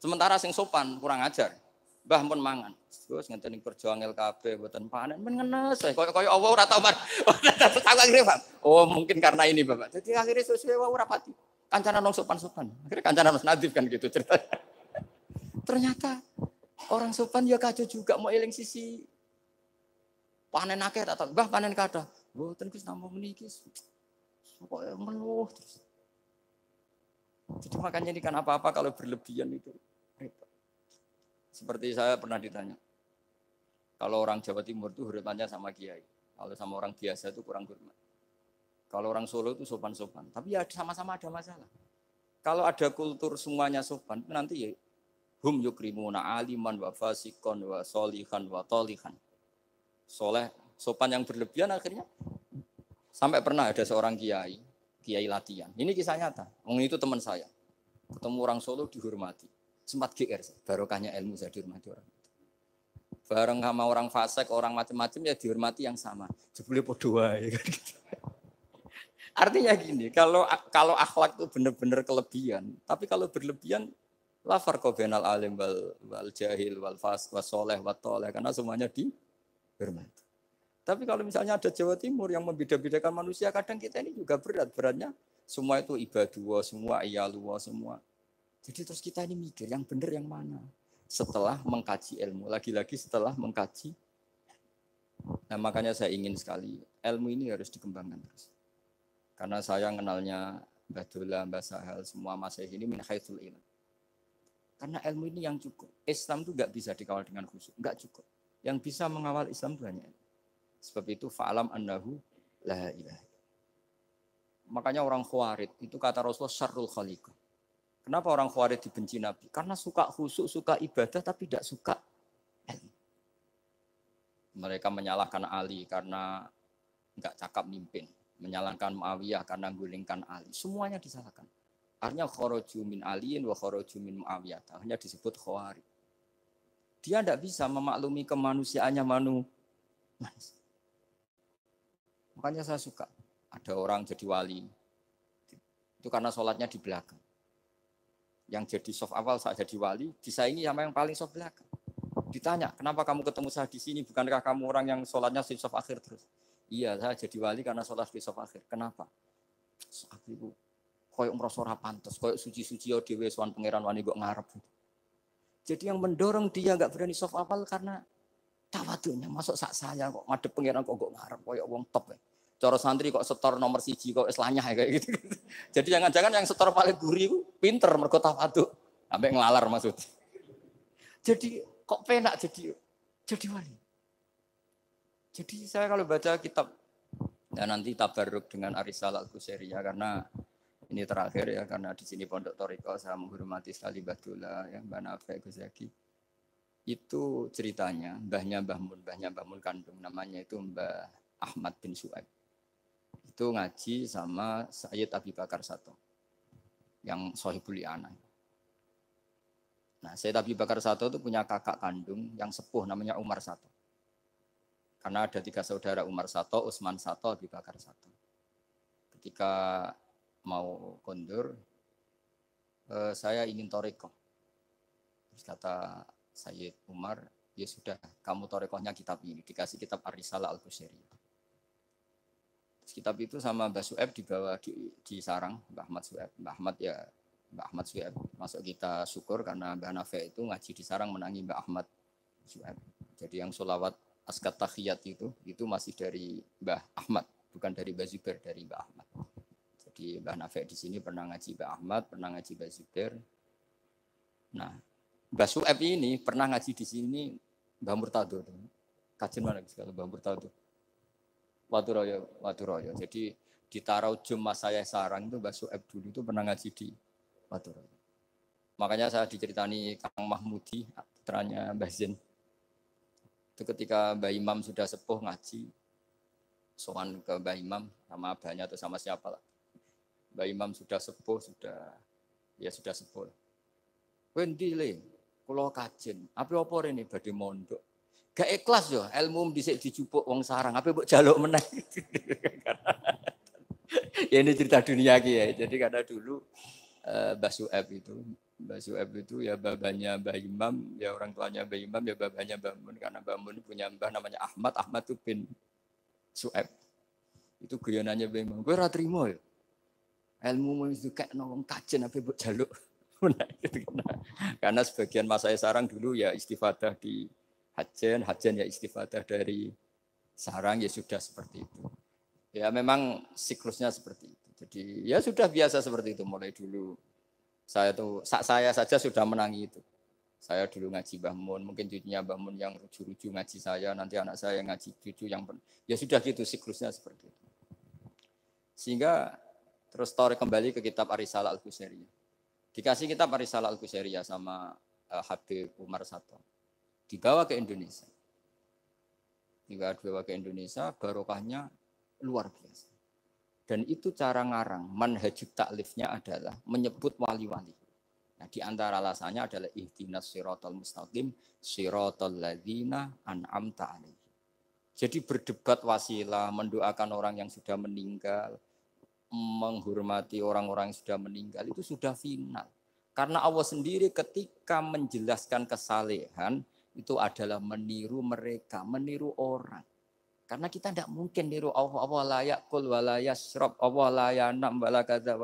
Sementara sing sopan kurang ajar. Mbah pun mangan. Terus ngenteni perjuangan LKB buatan panen ngenes Kaya kaya Allah ora tau mar. [laughs] Aku akhirnya pak Oh mungkin karena ini bapak. Jadi akhirnya sesuai wau rapati. Kancana nong sopan sopan. Akhirnya kancana Mas nadif kan gitu ceritanya. [laughs] Ternyata orang sopan ya kacau juga mau eling sisi panen akeh atau Bah panen kada. Boten kus namung meniki. Kok meluh terus. Jadi makanya ini kan apa-apa kalau berlebihan itu seperti saya pernah ditanya, kalau orang Jawa Timur itu hormatnya sama kiai, kalau sama orang biasa itu kurang hormat. Kalau orang Solo itu sopan-sopan, tapi ya sama-sama ada masalah. Kalau ada kultur semuanya sopan, nanti ya hum yukrimuna aliman wa fasikon wa solihan wa tolihan. Soleh, sopan yang berlebihan akhirnya. Sampai pernah ada seorang kiai, kiai latihan. Ini kisah nyata. Mungkin itu teman saya. Ketemu orang Solo dihormati Sempat GR, barokahnya ilmu saya dihormati orang. Bareng sama orang fasek, orang macam-macam ya dihormati yang sama. Jebule podoa ya kan gitu. [laughs] Artinya gini, kalau kalau akhlak itu benar-benar kelebihan, tapi kalau berlebihan la farqa alim wal, wal jahil wal fas wal soleh wal toleh karena semuanya dihormati. Tapi kalau misalnya ada Jawa Timur yang membeda-bedakan manusia, kadang kita ini juga berat beratnya. Semua itu ibadua, semua iyaluwa, semua jadi terus kita ini mikir yang benar yang mana? Setelah mengkaji ilmu, lagi-lagi setelah mengkaji. Nah makanya saya ingin sekali ilmu ini harus dikembangkan terus. Karena saya kenalnya Mbah Dula, Mbah Sahal, semua masih ini min khaitul Karena ilmu ini yang cukup. Islam itu nggak bisa dikawal dengan khusus. nggak cukup. Yang bisa mengawal Islam itu hanya ilmu. Sebab itu fa'alam annahu la ilaha Makanya orang khawarid itu kata Rasulullah syarrul khaliqah Kenapa orang Khawarij dibenci Nabi? Karena suka khusuk, suka ibadah, tapi tidak suka ilmu. Mereka menyalahkan Ali karena nggak cakap mimpin. Menyalahkan Muawiyah karena gulingkan Ali. Semuanya disalahkan. Artinya khoroju min aliin wa khoroju min Muawiyah. Hanya disebut Khawarij. Dia tidak bisa memaklumi kemanusiaannya manu. Makanya saya suka. Ada orang jadi wali. Itu karena sholatnya di belakang. Yang jadi soft awal saat jadi wali, disaingi sama yang paling soft belakang. Ditanya, kenapa kamu ketemu saya di sini? Bukankah kamu orang yang sholatnya soft akhir terus? Iya, saya jadi wali karena sholat di soft akhir. Kenapa? Saat itu, koyok merasa ora pantas, koyok suci-suci ya dewe sowan pangeran wani kok ngarep. Jadi yang mendorong dia nggak berani soft awal karena tawadunya masuk saat saya kok ngadep pangeran kok nggak ngarep koyok wong top. Ya. Coro santri kok setor nomor siji kok islahnya ya, kayak gitu. [laughs] Jadi jangan-jangan yang setor paling gurih itu pinter mergo Patu Sampai ngelalar maksud. Jadi kok penak jadi jadi wali. Jadi saya kalau baca kitab ya nanti tabaruk dengan Arisal al ya karena ini terakhir ya karena di sini Pondok Toriko saya menghormati sekali Mbah Dula ya Mbak Nafe Gusyaki. itu ceritanya mbahnya Mbah Mun, mbahnya Mbah Mun kandung namanya itu Mbah Ahmad bin Su'aib itu ngaji sama Sayyid Abi Bakar Sato yang Sohibul Iana. Nah, Sayyid Abi Bakar Sato itu punya kakak kandung yang sepuh namanya Umar Sato. Karena ada tiga saudara Umar Sato, Usman Sato, Abi Bakar Sato. Ketika mau kondur, eh, saya ingin toreko. Terus kata Sayyid Umar, ya sudah, kamu torekohnya kitab ini. Dikasih kitab Arisala Al-Qusyri. Kitab itu sama Mbah Sueb dibawa di, di sarang Mbah Ahmad Sueb. Mbah Ahmad ya Mbah Ahmad Sueb masuk kita syukur karena Mbah Nafe itu ngaji di sarang menangi Mbah Ahmad Sueb. Jadi yang solawat askat tahiyat itu itu masih dari Mbah Ahmad bukan dari Mbah Zuber dari Mbah Ahmad. Jadi Mbah Nafe di sini pernah ngaji Mbah Ahmad, pernah ngaji Mbah Zuber. Nah, Mbah Sueb ini pernah ngaji di sini Mbah Murtado. Kajian mana kalau Mbah Murtado? Waduroyo, Waduroyo. Jadi di Tarau saya sarang itu Mbak Soeb dulu itu pernah ngaji di Waduroyo. Makanya saya diceritani Kang Mahmudi, putranya Mbah Zen. Itu ketika Mbah Imam sudah sepuh ngaji, soan ke Mbah Imam sama abahnya atau sama siapa lah. Mbah Imam sudah sepuh, sudah ya sudah sepuh. Wendi le, kulo kajen, apa opor ini badi mondok. Gak ikhlas yo, ilmu bisa dicupuk wong sarang, apa buat jaluk menang. [laughs] ya ini cerita dunia ki ya. Jadi karena dulu eh, Basu F itu, Basu F itu ya babanya Mbah Imam, ya orang tuanya Mbah Imam, ya babanya Mbah Mun karena Mbah Mun punya mbah namanya Ahmad, Ahmad itu bin Sueb. Itu guyonannya Mbah Imam. Gue ratri mo ya. Ilmu itu kayak nongong kajen apa buat jaluk. [laughs] karena, sebagian masa sarang dulu ya istifadah di hajen, hajen ya istifadah dari sarang ya sudah seperti itu. Ya memang siklusnya seperti itu. Jadi ya sudah biasa seperti itu mulai dulu. Saya tuh saya saja sudah menangi itu. Saya dulu ngaji Mbah Mun, mungkin cucunya Mbah Mun yang rujuk-rujuk ngaji saya, nanti anak saya yang ngaji cucu yang ya sudah gitu siklusnya seperti itu. Sehingga terus story kembali ke kitab Arisala Al-Qusairiyah. Dikasih kitab Arisala Al-Qusairiyah sama uh, Habib Umar Sato dibawa ke Indonesia. Dibawa ke Indonesia, barokahnya luar biasa. Dan itu cara ngarang, manhajib taklifnya adalah menyebut wali-wali. Nah, di antara alasannya adalah ihdinas sirotol mustaqim, sirotol ladina an'am alaihi. Jadi berdebat wasilah, mendoakan orang yang sudah meninggal, menghormati orang-orang yang sudah meninggal itu sudah final. Karena Allah sendiri ketika menjelaskan kesalehan, itu adalah meniru mereka, meniru orang. Karena kita tidak mungkin niru Allah, Allah layak kul, layak srob, Allah layak nam, Allah kata,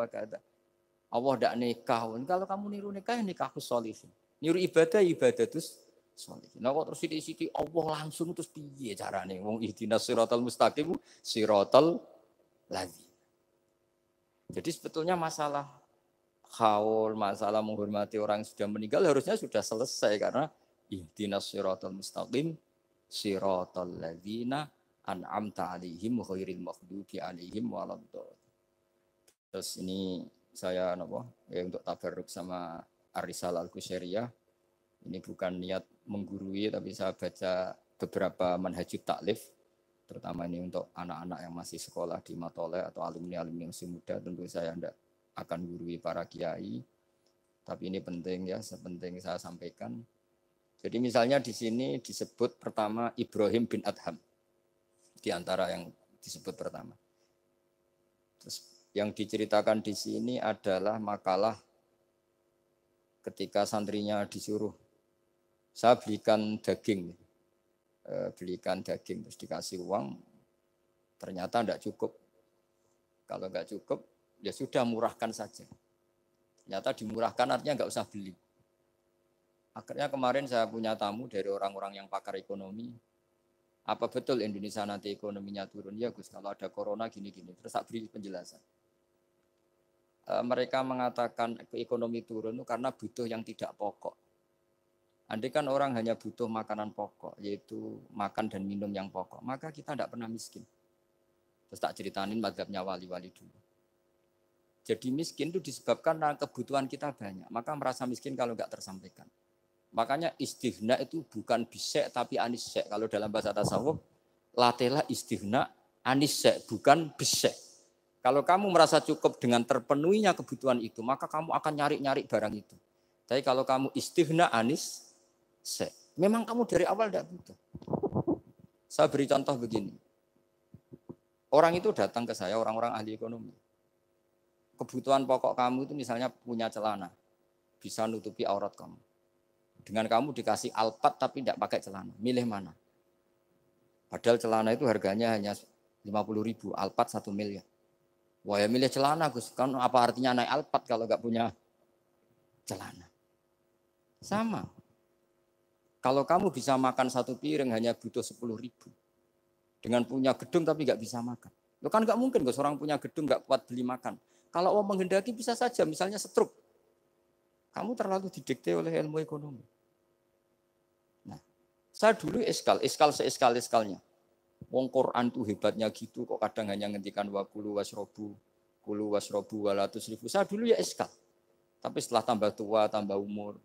Allah tidak nikah. Kalau kamu niru nikah, ya nikahku solihin. Niru ibadah, ibadah terus solihin. Nah, kok terus di situ Allah langsung terus piye caranya. Wong ihdina siratal mustaqim, siratal lagi. Jadi sebetulnya masalah haul, masalah menghormati orang yang sudah meninggal harusnya sudah selesai karena Ihdinas siratal mustaqim siratal ladzina an'amta alaihim ghairil maghdubi alaihim waladdallin. Terus ini saya nopo ya untuk tabarruk sama Arisal Al Kusyairiyah. Ini bukan niat menggurui tapi saya baca beberapa manhajib taklif terutama ini untuk anak-anak yang masih sekolah di Matole atau alumni-alumni yang masih muda tentu saya tidak akan gurui para kiai tapi ini penting ya sepenting saya sampaikan jadi misalnya di sini disebut pertama Ibrahim bin Adham. Di antara yang disebut pertama. Terus yang diceritakan di sini adalah makalah ketika santrinya disuruh saya belikan daging e, belikan daging terus dikasih uang ternyata tidak cukup kalau nggak cukup ya sudah murahkan saja ternyata dimurahkan artinya nggak usah beli Akhirnya kemarin saya punya tamu dari orang-orang yang pakar ekonomi. Apa betul Indonesia nanti ekonominya turun? Ya Gus, kalau ada corona gini-gini. Terus saya beri penjelasan. E, mereka mengatakan ekonomi turun itu karena butuh yang tidak pokok. Andai kan orang hanya butuh makanan pokok, yaitu makan dan minum yang pokok, maka kita tidak pernah miskin. Terus tak ceritain madhabnya wali-wali dulu. Jadi miskin itu disebabkan kebutuhan kita banyak, maka merasa miskin kalau nggak tersampaikan. Makanya istihna itu bukan bisek tapi anisek. Kalau dalam bahasa tasawuf, latela istihna anisek, bukan bisek. Kalau kamu merasa cukup dengan terpenuhinya kebutuhan itu, maka kamu akan nyari-nyari barang itu. Tapi kalau kamu istihna anis, sek. Memang kamu dari awal tidak butuh. Saya beri contoh begini. Orang itu datang ke saya, orang-orang ahli ekonomi. Kebutuhan pokok kamu itu misalnya punya celana. Bisa nutupi aurat kamu dengan kamu dikasih alpat tapi tidak pakai celana. Milih mana? Padahal celana itu harganya hanya 50 ribu, alpat 1 miliar. Ya. Wah ya milih celana Gus, kan apa artinya naik alpat kalau nggak punya celana. Sama. Kalau kamu bisa makan satu piring hanya butuh 10 ribu. Dengan punya gedung tapi nggak bisa makan. Lo kan nggak mungkin Gus, orang punya gedung nggak kuat beli makan. Kalau Allah menghendaki bisa saja, misalnya setruk. Kamu terlalu didikte oleh ilmu ekonomi. Saya dulu eskal, eskal seeskal eskalnya. Wong Quran tuh hebatnya gitu kok kadang hanya ngentikan wa kulu wasrobu kulu wasrobu walatus ribu. Saya dulu ya eskal. Tapi setelah tambah tua, tambah umur,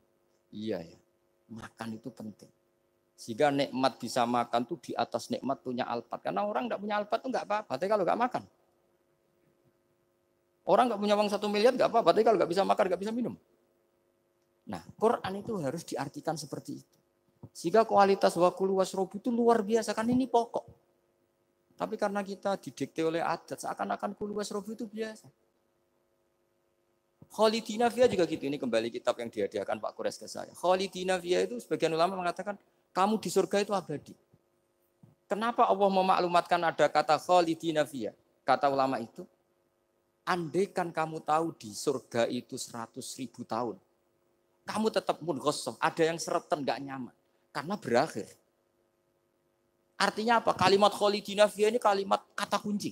iya ya, makan itu penting. Sehingga nikmat bisa makan tuh di atas nikmat punya alpat. Karena orang nggak punya alpat tuh nggak apa-apa. Tapi kalau nggak makan, Orang nggak punya uang satu miliar nggak apa-apa, tapi kalau nggak bisa makan nggak bisa minum. Nah, Quran itu harus diartikan seperti itu. Sehingga kualitas wakul wasrobu itu luar biasa. Kan ini pokok. Tapi karena kita didikte oleh adat, seakan-akan kulu wasrobu itu biasa. Khalidina Fiyah juga gitu. Ini kembali kitab yang dihadiahkan Pak Kures ke saya. Khalidina Fiyah itu sebagian ulama mengatakan, kamu di surga itu abadi. Kenapa Allah memaklumatkan ada kata khalidina Fiyah? Kata ulama itu, andaikan kamu tahu di surga itu 100 ribu tahun, kamu tetap pun gosok, ada yang sereten gak nyaman. Karena berakhir. Artinya apa? Kalimat kholidina Fiyah ini kalimat kata kunci.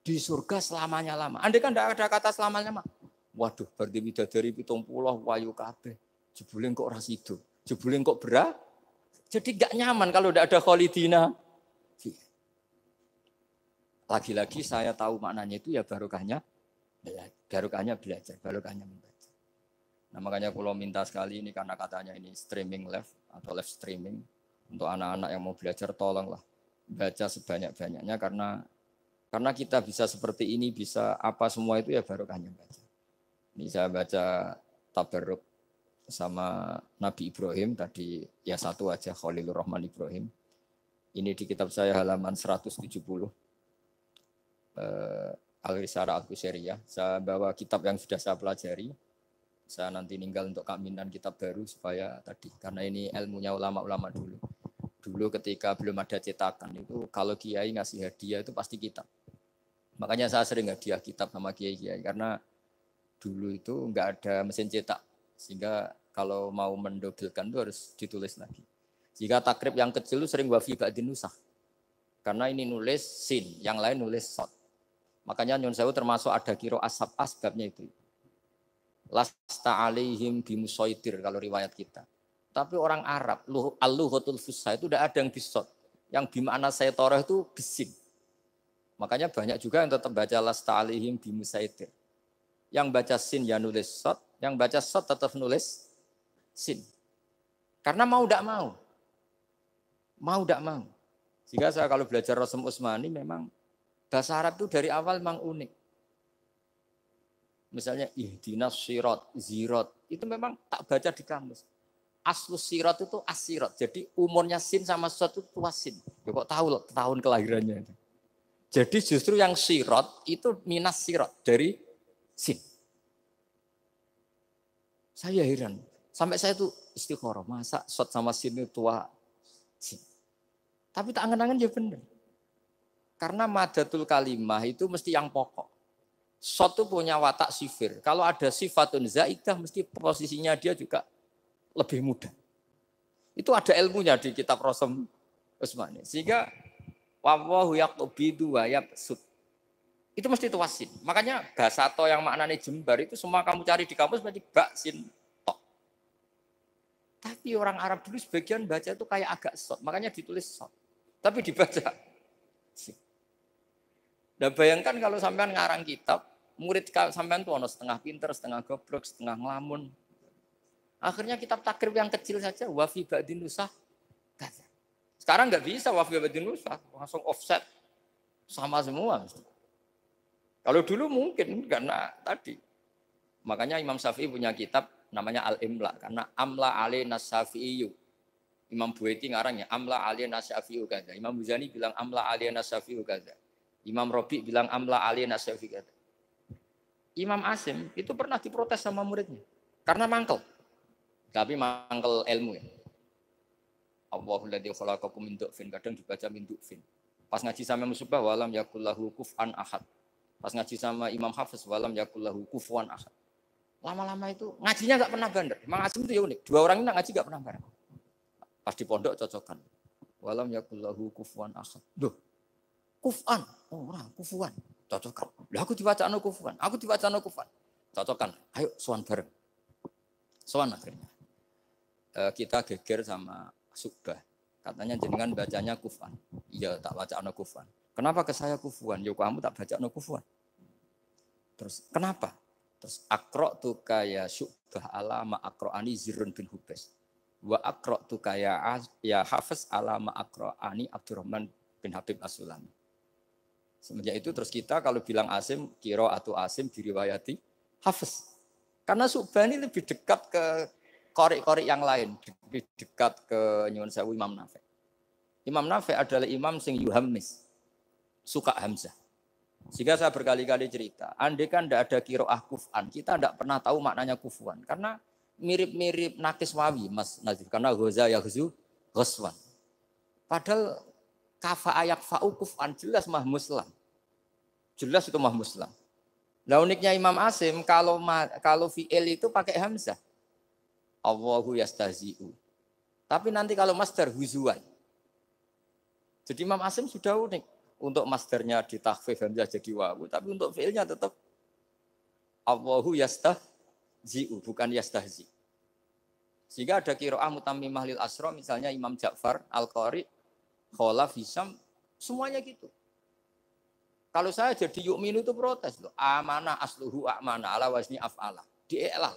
Di surga selamanya lama. Andai kan tidak ada kata selamanya lama. Waduh, berarti dari pitung pulau wayu kabeh. Jebulin kok rasidu. Jebulin kok berah? Jadi nggak nyaman kalau tidak ada kholidina. Lagi-lagi saya tahu maknanya itu ya barokahnya belajar. Barokahnya belajar. Barokahnya belajar. Nah makanya kalau minta sekali ini karena katanya ini streaming live atau live streaming untuk anak-anak yang mau belajar tolonglah baca sebanyak-banyaknya karena karena kita bisa seperti ini bisa apa semua itu ya baru hanya baca. Ini saya baca tabarruk sama Nabi Ibrahim tadi ya satu aja Khalilur Rahman Ibrahim. Ini di kitab saya halaman 170. Eh, al risara Al-Qusyariyah. Saya bawa kitab yang sudah saya pelajari saya nanti ninggal untuk keaminan kitab baru supaya tadi karena ini ilmunya ulama-ulama dulu dulu ketika belum ada cetakan itu kalau kiai ngasih hadiah itu pasti kitab makanya saya sering hadiah kitab sama kiai-kiai karena dulu itu nggak ada mesin cetak sehingga kalau mau mendobelkan itu harus ditulis lagi jika takrib yang kecil itu sering wafi bak dinusah karena ini nulis sin yang lain nulis sot makanya nyun sewu termasuk ada kiro asap asbabnya itu lasta alaihim bimusaitir kalau riwayat kita. Tapi orang Arab, al-lughatul fusa itu tidak ada yang bisot. Yang bimana saya torah itu bising. Makanya banyak juga yang tetap baca lasta alaihim bimusaitir. Yang baca sin ya nulis sot, yang baca sot tetap nulis sin. Karena mau tidak mau. Mau tidak mau. Jika saya kalau belajar Rasul Usmani memang bahasa Arab itu dari awal memang unik. Misalnya ihdinas sirot, zirot. Itu memang tak baca di kamus. Aslus sirot itu asirot. Jadi umurnya sin sama suatu tua sin. Ya kok tahu loh tahun kelahirannya. Jadi justru yang sirot itu minas sirot dari sin. Saya heran. Sampai saya itu istiqoroh. Masa sot sama sin itu tua sin. Tapi tak angen-angen ya benar. Karena madatul kalimah itu mesti yang pokok. Sot punya watak sifir. Kalau ada sifatun zaidah, mesti posisinya dia juga lebih mudah. Itu ada ilmunya di kitab Rasul Usmani. Sehingga wawahu yaqbidu wa yabsut. Itu mesti tuasin. Makanya basato yang maknanya jembar itu semua kamu cari di kampus berarti baksin tok. Tapi orang Arab dulu sebagian baca itu kayak agak sot. Makanya ditulis sot. Tapi dibaca Nah bayangkan kalau sampean ngarang kitab, murid sampean tuh ono setengah pinter, setengah goblok, setengah ngelamun. Akhirnya kitab takrib yang kecil saja wafi ba'din nusah. Sekarang nggak bisa wafi ba'din nusah, langsung offset sama semua. Kalau dulu mungkin karena tadi. Makanya Imam Syafi'i punya kitab namanya Al-Imla karena amla alaina Syafi'iyu. Imam ngarang ngarangnya amla alaina Syafi'u ada. Imam Buzani bilang amla alaina Syafi'u ada. Imam Robi bilang amla alaina Syafi'u ada. Imam Asim itu pernah diprotes sama muridnya karena mangkel. Tapi mangkel ilmu ya. Allahuladzi khalaqakum min du'fin. Kadang dibaca min du'fin. Pas ngaji sama Musubah walam yakullahu kuf'an ahad. Pas ngaji sama Imam Hafiz walam yakullahu kufuan ahad. Lama-lama itu ngajinya nggak pernah bandar. Imam Asim itu ya unik. Dua orang ini ngaji nggak pernah bandar. Pas di pondok cocokan. Walam yakullahu kufuan ahad. Duh. Kuf'an. Orang kufuan. Cocokkan. Lah aku tiba no kufan. Aku diwaca no kufan. Cocokkan. Ayo sowan bareng. Sowan akhirnya. E, eh, kita geger sama Subah. Katanya jenengan bacanya kufan. Iya tak baca no kufan. Kenapa ke saya kufuan? Yo kamu tak baca no kufan. Terus kenapa? Terus akro tu kaya Subah alama akro ani zirun bin hubes. Wa akro tu kaya ya hafiz alama akro ani Abdurrahman bin Habib Asulami. Semenjak itu terus kita kalau bilang asim, kiro atau asim diriwayati hafes Karena ini lebih dekat ke korek-korek yang lain, lebih dekat ke Nyuwun Sewu Imam Nafi. Imam Nafi adalah imam sing yuhamis, suka Hamzah. Sehingga saya berkali-kali cerita, andai kan tidak ada kiroah kufan, kita tidak pernah tahu maknanya kufuan. Karena mirip-mirip nakis wawi, Mas Nazif. Karena goza ya ghuswan. Padahal kafa ayak faukufan jelas mah muslim. Jelas itu mah muslim. Nah uniknya Imam Asim kalau kalau fi'il itu pakai hamzah. Allahu yastazi'u. Tapi nanti kalau master huzuan. Jadi Imam Asim sudah unik. Untuk masternya di takfif hamzah jadi wawu. Tapi untuk fi'ilnya tetap Allahu yastazi'u. Bukan yastahzi. Sehingga ada kiro'ah mutamimah lil asro. Misalnya Imam Ja'far al-Qari' kholaf, visam semuanya gitu. Kalau saya jadi yukminu itu protes loh. Amanah asluhu amanah ala wasni af'ala. Di'i'lal.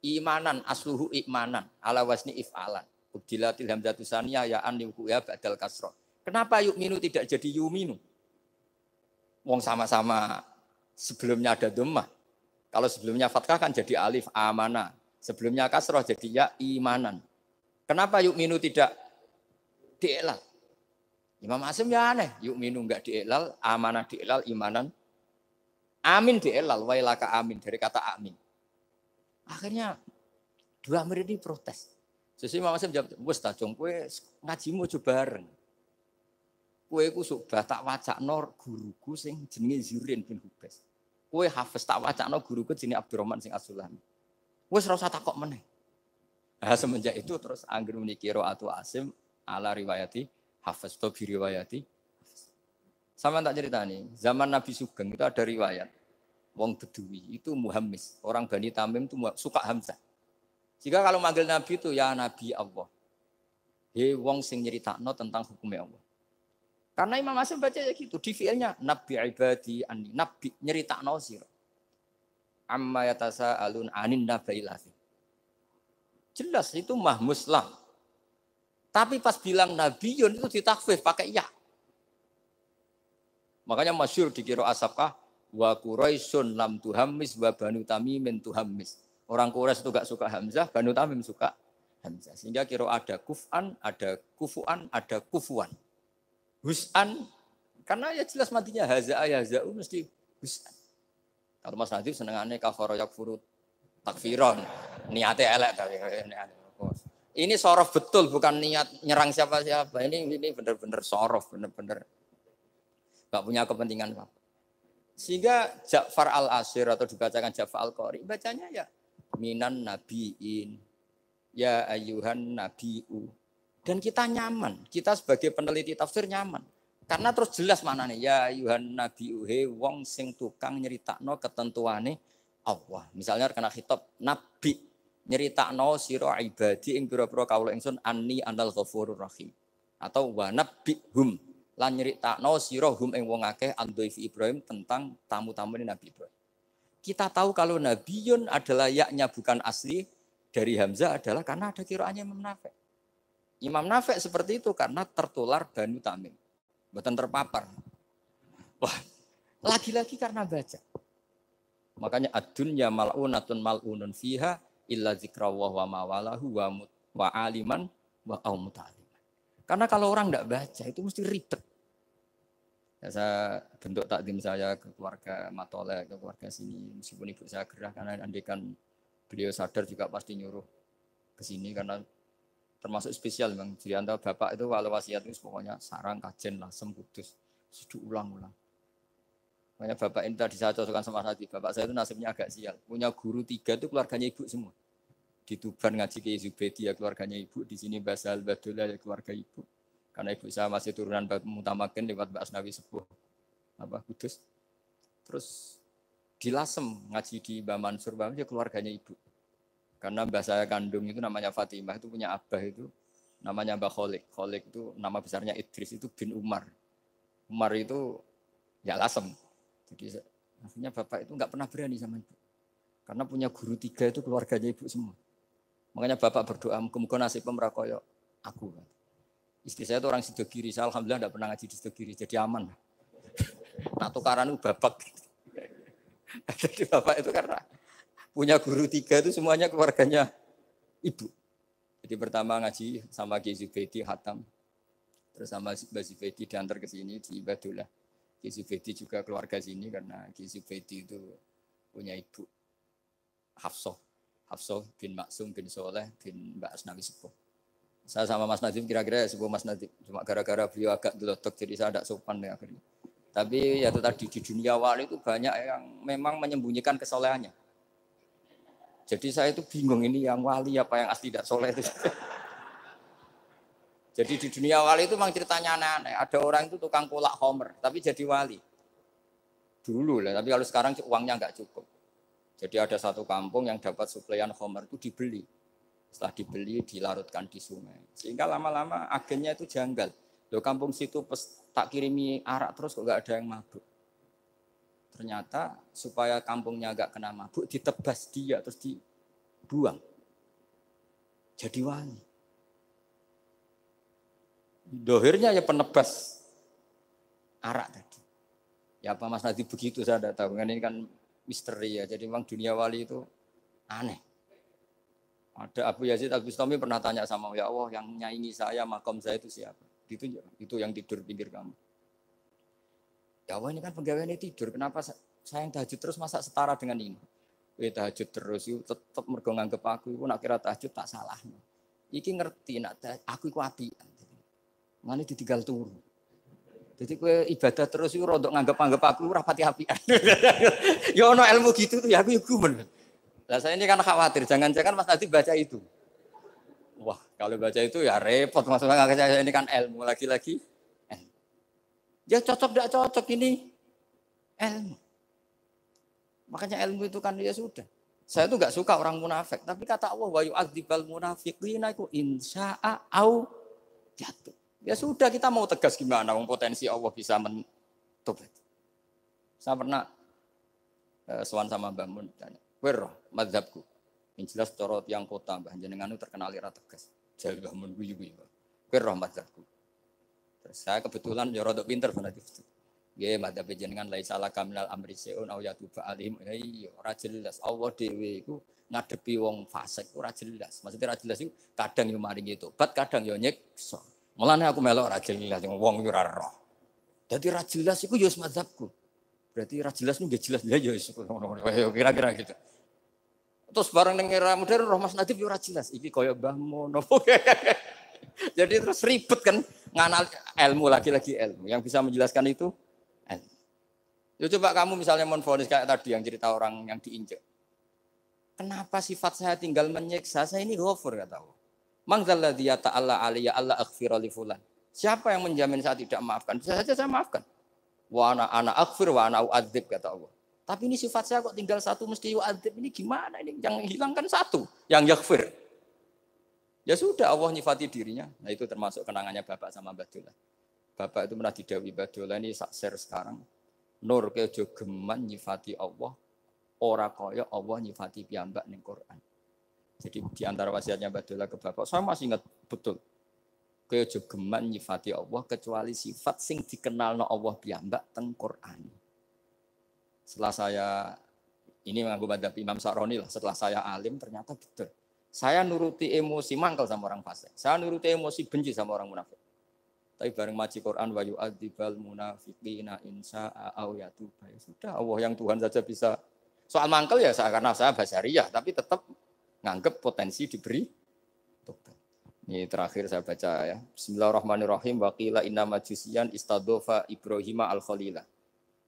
Imanan asluhu imanan ala wasni if'alan. Ubdilatil hamzatu saniyah ya an ya ba'dal kasroh. Kenapa yukminu tidak jadi yu'minu? Wong sama-sama sebelumnya ada domah. Kalau sebelumnya fatkah kan jadi alif amanah. Sebelumnya kasroh jadi ya imanan. Kenapa yukminu tidak di'i'lal? Imam Asim ya aneh. Yuk minum nggak dielal, amanah dielal, imanan. Amin dielal, wailaka amin. Dari kata amin. Akhirnya dua murid ini protes. Jadi Imam Asim jawab, wes tajong kue ngajimu coba bareng. Kue ku subah tak wacak nor guruku sing jenenge Zirin bin Hubes. Kue hafes tak wacak nor guruku jenenge Abdurrahman sing Asulami. Wes rasa takok meneh. Nah, semenjak itu terus anggir meniki atau Asim ala riwayati Hafiz atau biriwayati. Sama tak cerita nih, zaman Nabi Sugeng itu ada riwayat. Wong Bedui itu Muhammis, orang Bani Tamim itu suka Hamzah. Jika kalau manggil Nabi itu ya Nabi Allah. He wong sing nyeritakno tentang hukumnya Allah. Karena Imam Asim baca ya gitu di fiilnya Nabi ibadi ani Nabi nyeritakno sir. Amma yatasa alun anin nabailah. Jelas itu mahmuslah tapi pas bilang Yun itu ditakfif pakai ya. Makanya masyur dikira asapkah wa Quraisyun lam tuhammis wa banu tamimin tuhammis. Orang Quraisy itu gak suka Hamzah, Banu Tamim suka Hamzah. Sehingga kira ada kuf'an, ada kufu'an, ada kufuan. Hus'an, karena ya jelas matinya haza'a ya haza'u mesti hus'an. Kalau Mas Nadif senengannya kafara yakfuru takfiron. Niatnya elek tapi niatnya. Ini sorof betul, bukan niat nyerang siapa-siapa. Ini ini benar-benar sorof, benar-benar nggak punya kepentingan apa. Sehingga Ja'far al-Asir atau dibacakan Ja'far al-Qari, bacanya ya minan nabiin, ya ayuhan nabiu. Dan kita nyaman, kita sebagai peneliti tafsir nyaman. Karena terus jelas mana nih ya ayuhan nabiu, he wong sing tukang nyeritakno ketentuane Allah. Misalnya karena khitab nabi nyeritakno sira ibadi ing pira-pira kawula ingsun anni anal ghafurur rahim atau wa nabbihum lan nyeritakno sira hum ing wong akeh andoif Ibrahim tentang tamu-tamu Nabi Ibrahim. Kita tahu kalau Nabiun adalah yaknya bukan asli dari Hamzah adalah karena ada kiraannya Imam Nafek. Imam Nafek seperti itu karena tertular Banu Tamim. Bukan terpapar. Wah, lagi-lagi karena baca. Makanya adunya mal'unatun mal'unun fiha illa zikrallah wa mawalahu wa, mut, wa aliman wa Karena kalau orang tidak baca itu mesti ribet. Ya, saya bentuk takdim saya ke keluarga Matole, ke keluarga sini. Meskipun ibu saya gerah karena andikan beliau sadar juga pasti nyuruh ke sini karena termasuk spesial bang. Jadi antara bapak itu walau wasiat itu pokoknya sarang kajen lasem kudus sudah ulang-ulang banyak bapak ini tadi saya cocokkan sama lagi. Bapak saya itu nasibnya agak sial. Punya guru tiga itu keluarganya ibu semua. Di Tuban ngaji ke Izubedi ya keluarganya ibu. Di sini Basal Al Badullah ya keluarga ibu. Karena ibu saya masih turunan Mutamakin lewat Mbak Asnawi Sepuh. Apa, Kudus. Terus di Lasem ngaji di Mbak Mansur. Mbak Mansur ya keluarganya ibu. Karena mbak saya kandung itu namanya Fatimah itu punya abah itu namanya Mbak Kholik. Kholik itu nama besarnya Idris itu bin Umar. Umar itu ya Lasem jadi akhirnya bapak itu nggak pernah berani sama ibu. Karena punya guru tiga itu keluarganya ibu semua. Makanya bapak berdoa, muka-muka nasib pemerakoyo ya aku. Istri saya itu orang sido kiri, saya alhamdulillah nggak pernah ngaji di sido jadi aman. [laughs] Nah tukaran itu bapak, [laughs] Jadi bapak itu karena punya guru tiga itu semuanya keluarganya ibu. Jadi pertama ngaji sama Kiai Zubaidi Hatam, terus sama Mbak Zubaidi diantar ke sini di Ibadullah. Ki Zubaidi juga keluarga sini karena Ki Zubaidi itu punya ibu Hafsah. Hafsah bin Maksum bin Soleh bin Mbak Asnawi Sepuh. Saya sama Mas Nadim kira-kira sebuah Mas Nadim. Cuma gara-gara beliau agak dilotok jadi saya tidak sopan ya akhirnya. Tapi ya itu tadi di dunia wali itu banyak yang memang menyembunyikan kesolehannya. Jadi saya itu bingung ini yang wali apa yang asli tidak soleh itu. [laughs] Jadi di dunia wali itu memang ceritanya aneh-aneh. Ada orang itu tukang kolak homer, tapi jadi wali. Dulu lah, tapi kalau sekarang uangnya nggak cukup. Jadi ada satu kampung yang dapat suplaian homer itu dibeli. Setelah dibeli, dilarutkan di sungai. Sehingga lama-lama agennya itu janggal. Loh kampung situ pes, tak kirimi arak terus kok nggak ada yang mabuk. Ternyata supaya kampungnya nggak kena mabuk, ditebas dia terus dibuang. Jadi wali. Dohirnya ya penebas arak tadi. Ya apa Mas Nadi begitu saya tidak tahu. Kan ini kan misteri ya. Jadi memang dunia wali itu aneh. Ada Abu Yazid Abu Bustami pernah tanya sama ya Allah yang nyaingi saya makom saya itu siapa? Itu itu yang tidur pinggir kamu. Ya Allah ini kan pegawai ini tidur. Kenapa saya yang tahajud terus masa setara dengan ini? Wih eh, tahajud terus yuk tetap mergo ke aku. Aku nak kira tahajud tak salah. Iki ngerti nak aku itu apian mana ditinggal turun. Jadi gue ibadah terus itu rodok nganggep-nganggep aku rapati api. [laughs] ya ono ilmu gitu tuh ya aku ya gumen. Lah saya ini kan khawatir jangan-jangan Mas Nadi baca itu. Wah, kalau baca itu ya repot maksudnya saya ini kan ilmu lagi-lagi. Eh. Ya cocok tidak cocok ini ilmu. Makanya ilmu itu kan ya sudah. Saya tuh nggak suka orang munafik, tapi kata Allah wa yu'adzibal munafiqina iku insa'a au jatuh. Ya sudah kita mau tegas gimana, wong potensi Allah bisa menutup. Saya pernah uh, sowan sama Mbah Mun, "Wer, madzabku?" Ini jelas cara tiang kota Mbah jenengan terkenal ira ya, tegas. Jal Mbah Mun guyu-guyu. "Wer, madzhabku." Terus saya kebetulan ya rada pinter itu. Nggih, madzhab jenengan lai salah kamilal amri seun au yatuba alim. Ya iya, ora jelas Allah dhewe iku ngadepi wong fasik ora jelas. Maksudnya ora jelas iku kadang yo maringi tobat, kadang yo So. Mulane aku melok ra jelas wong yo ora roh. Dadi ra jelas iku yo mazhabku. Berarti ra jelas nggih jelas ya yo kira-kira gitu. Terus bareng ning era modern roh Mas Nadib yo ora jelas iki koyo mbahmu Mono. [laughs] Jadi terus ribet kan nganal ilmu lagi-lagi ilmu yang bisa menjelaskan itu. Ilmu. coba kamu misalnya menfonis kayak tadi yang cerita orang yang diinjek. Kenapa sifat saya tinggal menyiksa? Saya ini hover kata Allah. Allah aliyah Allah fulan. Siapa yang menjamin saya tidak maafkan? Bisa saja saya maafkan. Wa ana ana akhfir wa ana u'adzib kata Allah. Tapi ini sifat saya kok tinggal satu mesti uadzib Ini gimana ini? Yang hilangkan satu, yang yakfir. Ya sudah Allah nyifati dirinya. Nah itu termasuk kenangannya Bapak sama Mbak Dula. Bapak itu pernah didawi Mbak Dula ini saksir sekarang. Nur kejogeman nyifati Allah. Orang kaya Allah nyifati piyambak ning Quran. Jadi di antara wasiatnya Mbak Dola ke Bapak, saya masih ingat betul. Kaya jogeman nyifati Allah kecuali sifat sing dikenal no Allah piyambak teng Quran. Setelah saya ini mengaku pada Imam Saroni lah, setelah saya alim ternyata betul. Saya nuruti emosi mangkel sama orang fasik. Saya nuruti emosi benci sama orang munafik. Tapi bareng maji Quran wa yu'adzibal munafiqina insa'a au yatuba. Ya sudah Allah yang Tuhan saja bisa. Soal mangkel ya karena saya Ria tapi tetap nganggep potensi diberi tobat. Ini terakhir saya baca ya. Bismillahirrahmanirrahim. qila inna majusiyan istadofa Ibrahim al khalilah.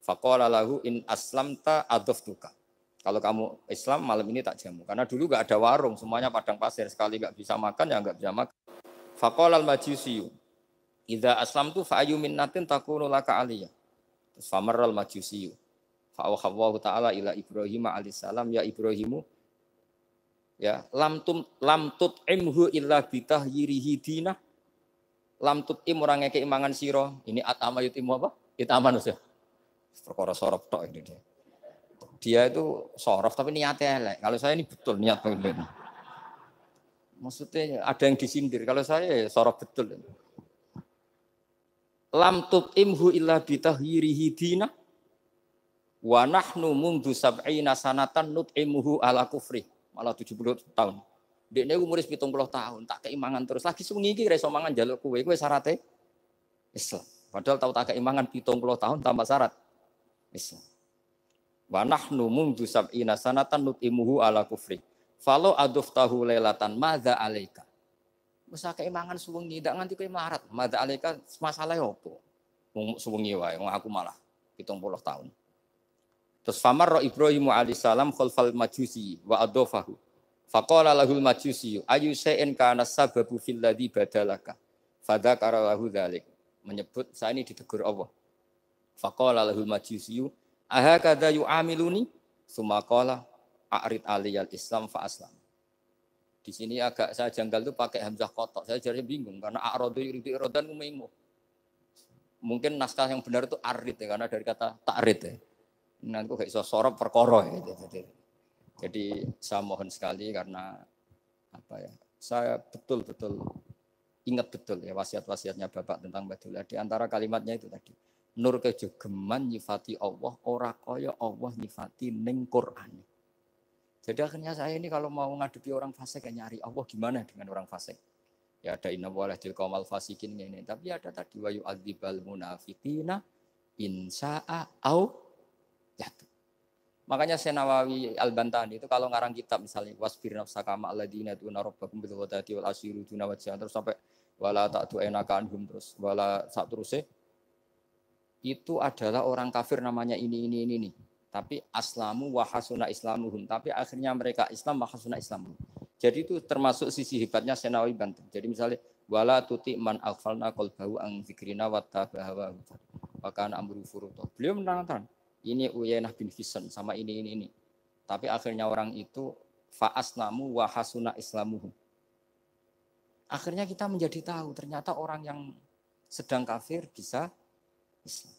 Faqala lahu in aslamta adoftuka. Kalau kamu Islam malam ini tak jamu. Karena dulu gak ada warung, semuanya padang pasir. Sekali gak bisa makan ya nggak bisa makan. Faqala al-majusiyu. Idza aslam tu fa'ayu minnatin takunu laka aliyah. Terus famarral majusiyu. Fa'awhawahu ta'ala ila Ibrahim alaihissalam. Ya Ibrahimu ya lam tum lam tut imhu illa bitahyirihi dinah lam tut im orang ngeke imangan siro ini atama yutimu apa itaman ya. perkara sorop tok ini dia dia itu sorop tapi niatnya elek kalau saya ini betul niat pengen maksudnya ada yang disindir kalau saya ya sorop betul lam tut imhu illa bitahyirihi dinah wa nahnu mundu sab'ina sanatan nut'imuhu ala kufri malah 70 tahun. Dek ini umur 70 tahun, tak keimangan terus. Lagi sungi iki reso mangan jalur kue, kue syaratnya Islam. Padahal tahu tak keimangan 70 tahun tambah syarat Islam. Wa nahnu mundu sab'ina sanatan nut'imuhu ala kufri. Falo aduf tahu lelatan maza alaika. Masa keimangan suwengi tak nganti kue maza Madza alaika masalah apa? Wong suwengi wae, aku malah 70 tahun. Terus famar Ibrahim alaihissalam khulfal majusi wa adofahu. Faqala lahul majusi ayu sa'in kana sababu fil ladzi badalaka. Fadzakara lahu dzalik. Menyebut saya ini ditegur Allah. Faqala lahul majusi ahakadza yu'amiluni? Suma qala a'rid aliyal Islam fa aslam. Di sini agak saya janggal tuh pakai hamzah kotok. Saya jadi bingung karena a'radu yuridu iradan umimu. Mungkin naskah yang benar itu arid ya, karena dari kata takrid ya Nah, aku kayak sorop perkoro. gitu. Ya, jadi, jadi saya mohon sekali karena apa ya? Saya betul-betul ingat betul ya wasiat-wasiatnya Bapak tentang Badullah. Di antara kalimatnya itu tadi. Nur kejogeman nyifati Allah, ora kaya Allah nyifati ning Quran. Jadi akhirnya saya ini kalau mau ngadepi orang fasik ya nyari Allah gimana dengan orang fasik. Ya ada inna walahdil qawmal fasikin ini. Tapi ada tadi wayu yu'adzibal munafiqina insa'a au Makanya Senawawi Al-Bantani itu kalau ngarang kitab misalnya wasbir nafsaka ma'alladina tuna rabbakum bil ghadati wal asyiru tuna wajhan terus sampai wala ta'tu enakan hum terus wala sak terusnya itu adalah orang kafir namanya ini ini ini nih. Tapi aslamu wahasuna islamuhum. Tapi akhirnya mereka Islam wahasuna islamuhum. Jadi itu termasuk sisi hebatnya Senawi Banten. Jadi misalnya wala tuti man alfalna kolbahu ang zikrina watta bahawa bahkan amru furuto. Beliau menerangkan ini Uyainah bin Fisun sama ini ini ini. Tapi akhirnya orang itu faasnamu wahasuna islamu. Akhirnya kita menjadi tahu ternyata orang yang sedang kafir bisa Islam.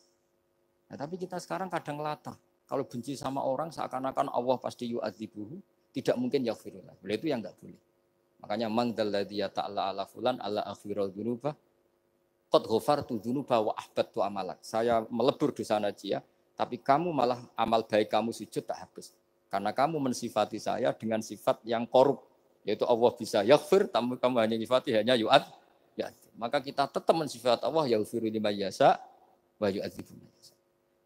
Nah, tapi kita sekarang kadang latah. Kalau benci sama orang seakan-akan Allah pasti yu'adzibuhu, tidak mungkin yaghfirullah. Boleh itu yang enggak boleh. Makanya man dzalladzi ta'ala ala fulan ala akhirul dzunuba qad ghafartu dzunuba wa ahbattu amalak. Saya melebur di dosa najia, tapi kamu malah amal baik kamu sujud tak habis. Karena kamu mensifati saya dengan sifat yang korup. Yaitu Allah bisa yakfir, tapi kamu hanya sifati hanya yu'ad. Ya, maka kita tetap mensifat Allah yakfiru lima yasa wa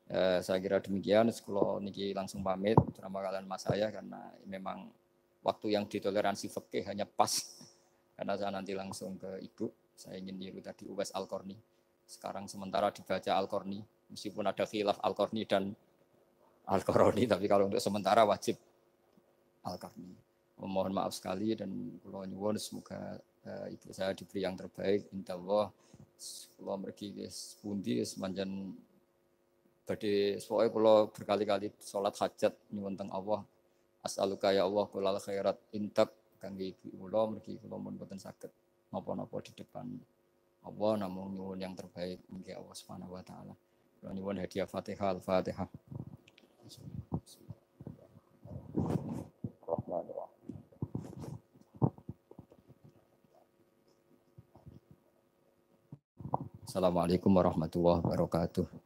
Ya, saya kira demikian, sekolah niki langsung pamit terima kalian mas saya karena memang waktu yang ditoleransi fakih hanya pas karena saya nanti langsung ke ibu saya ingin niru tadi Uwes Al-Korni sekarang sementara dibaca Al-Korni Meskipun ada khilaf Al-Qarni dan Al-Qarni, [laughs] tapi kalau untuk sementara wajib Al-Qarni. Mohon maaf sekali dan kalau nyuwun semoga uh, ibu saya diberi yang terbaik insya Allah kalau pergi ke pundi semanjan badhe pokoknya berkali-kali sholat hajat nyuwun teng Allah as'aluka ya Allah kulal khairat intak kangge ibu kula mergi kula mun boten sakit napa-napa di depan Allah namun nyuwun yang terbaik mungkin Allah Subhanahu wa taala Nyuwun hadiah Fatihah, Al-Fatihah. Assalamualaikum warahmatullahi wabarakatuh.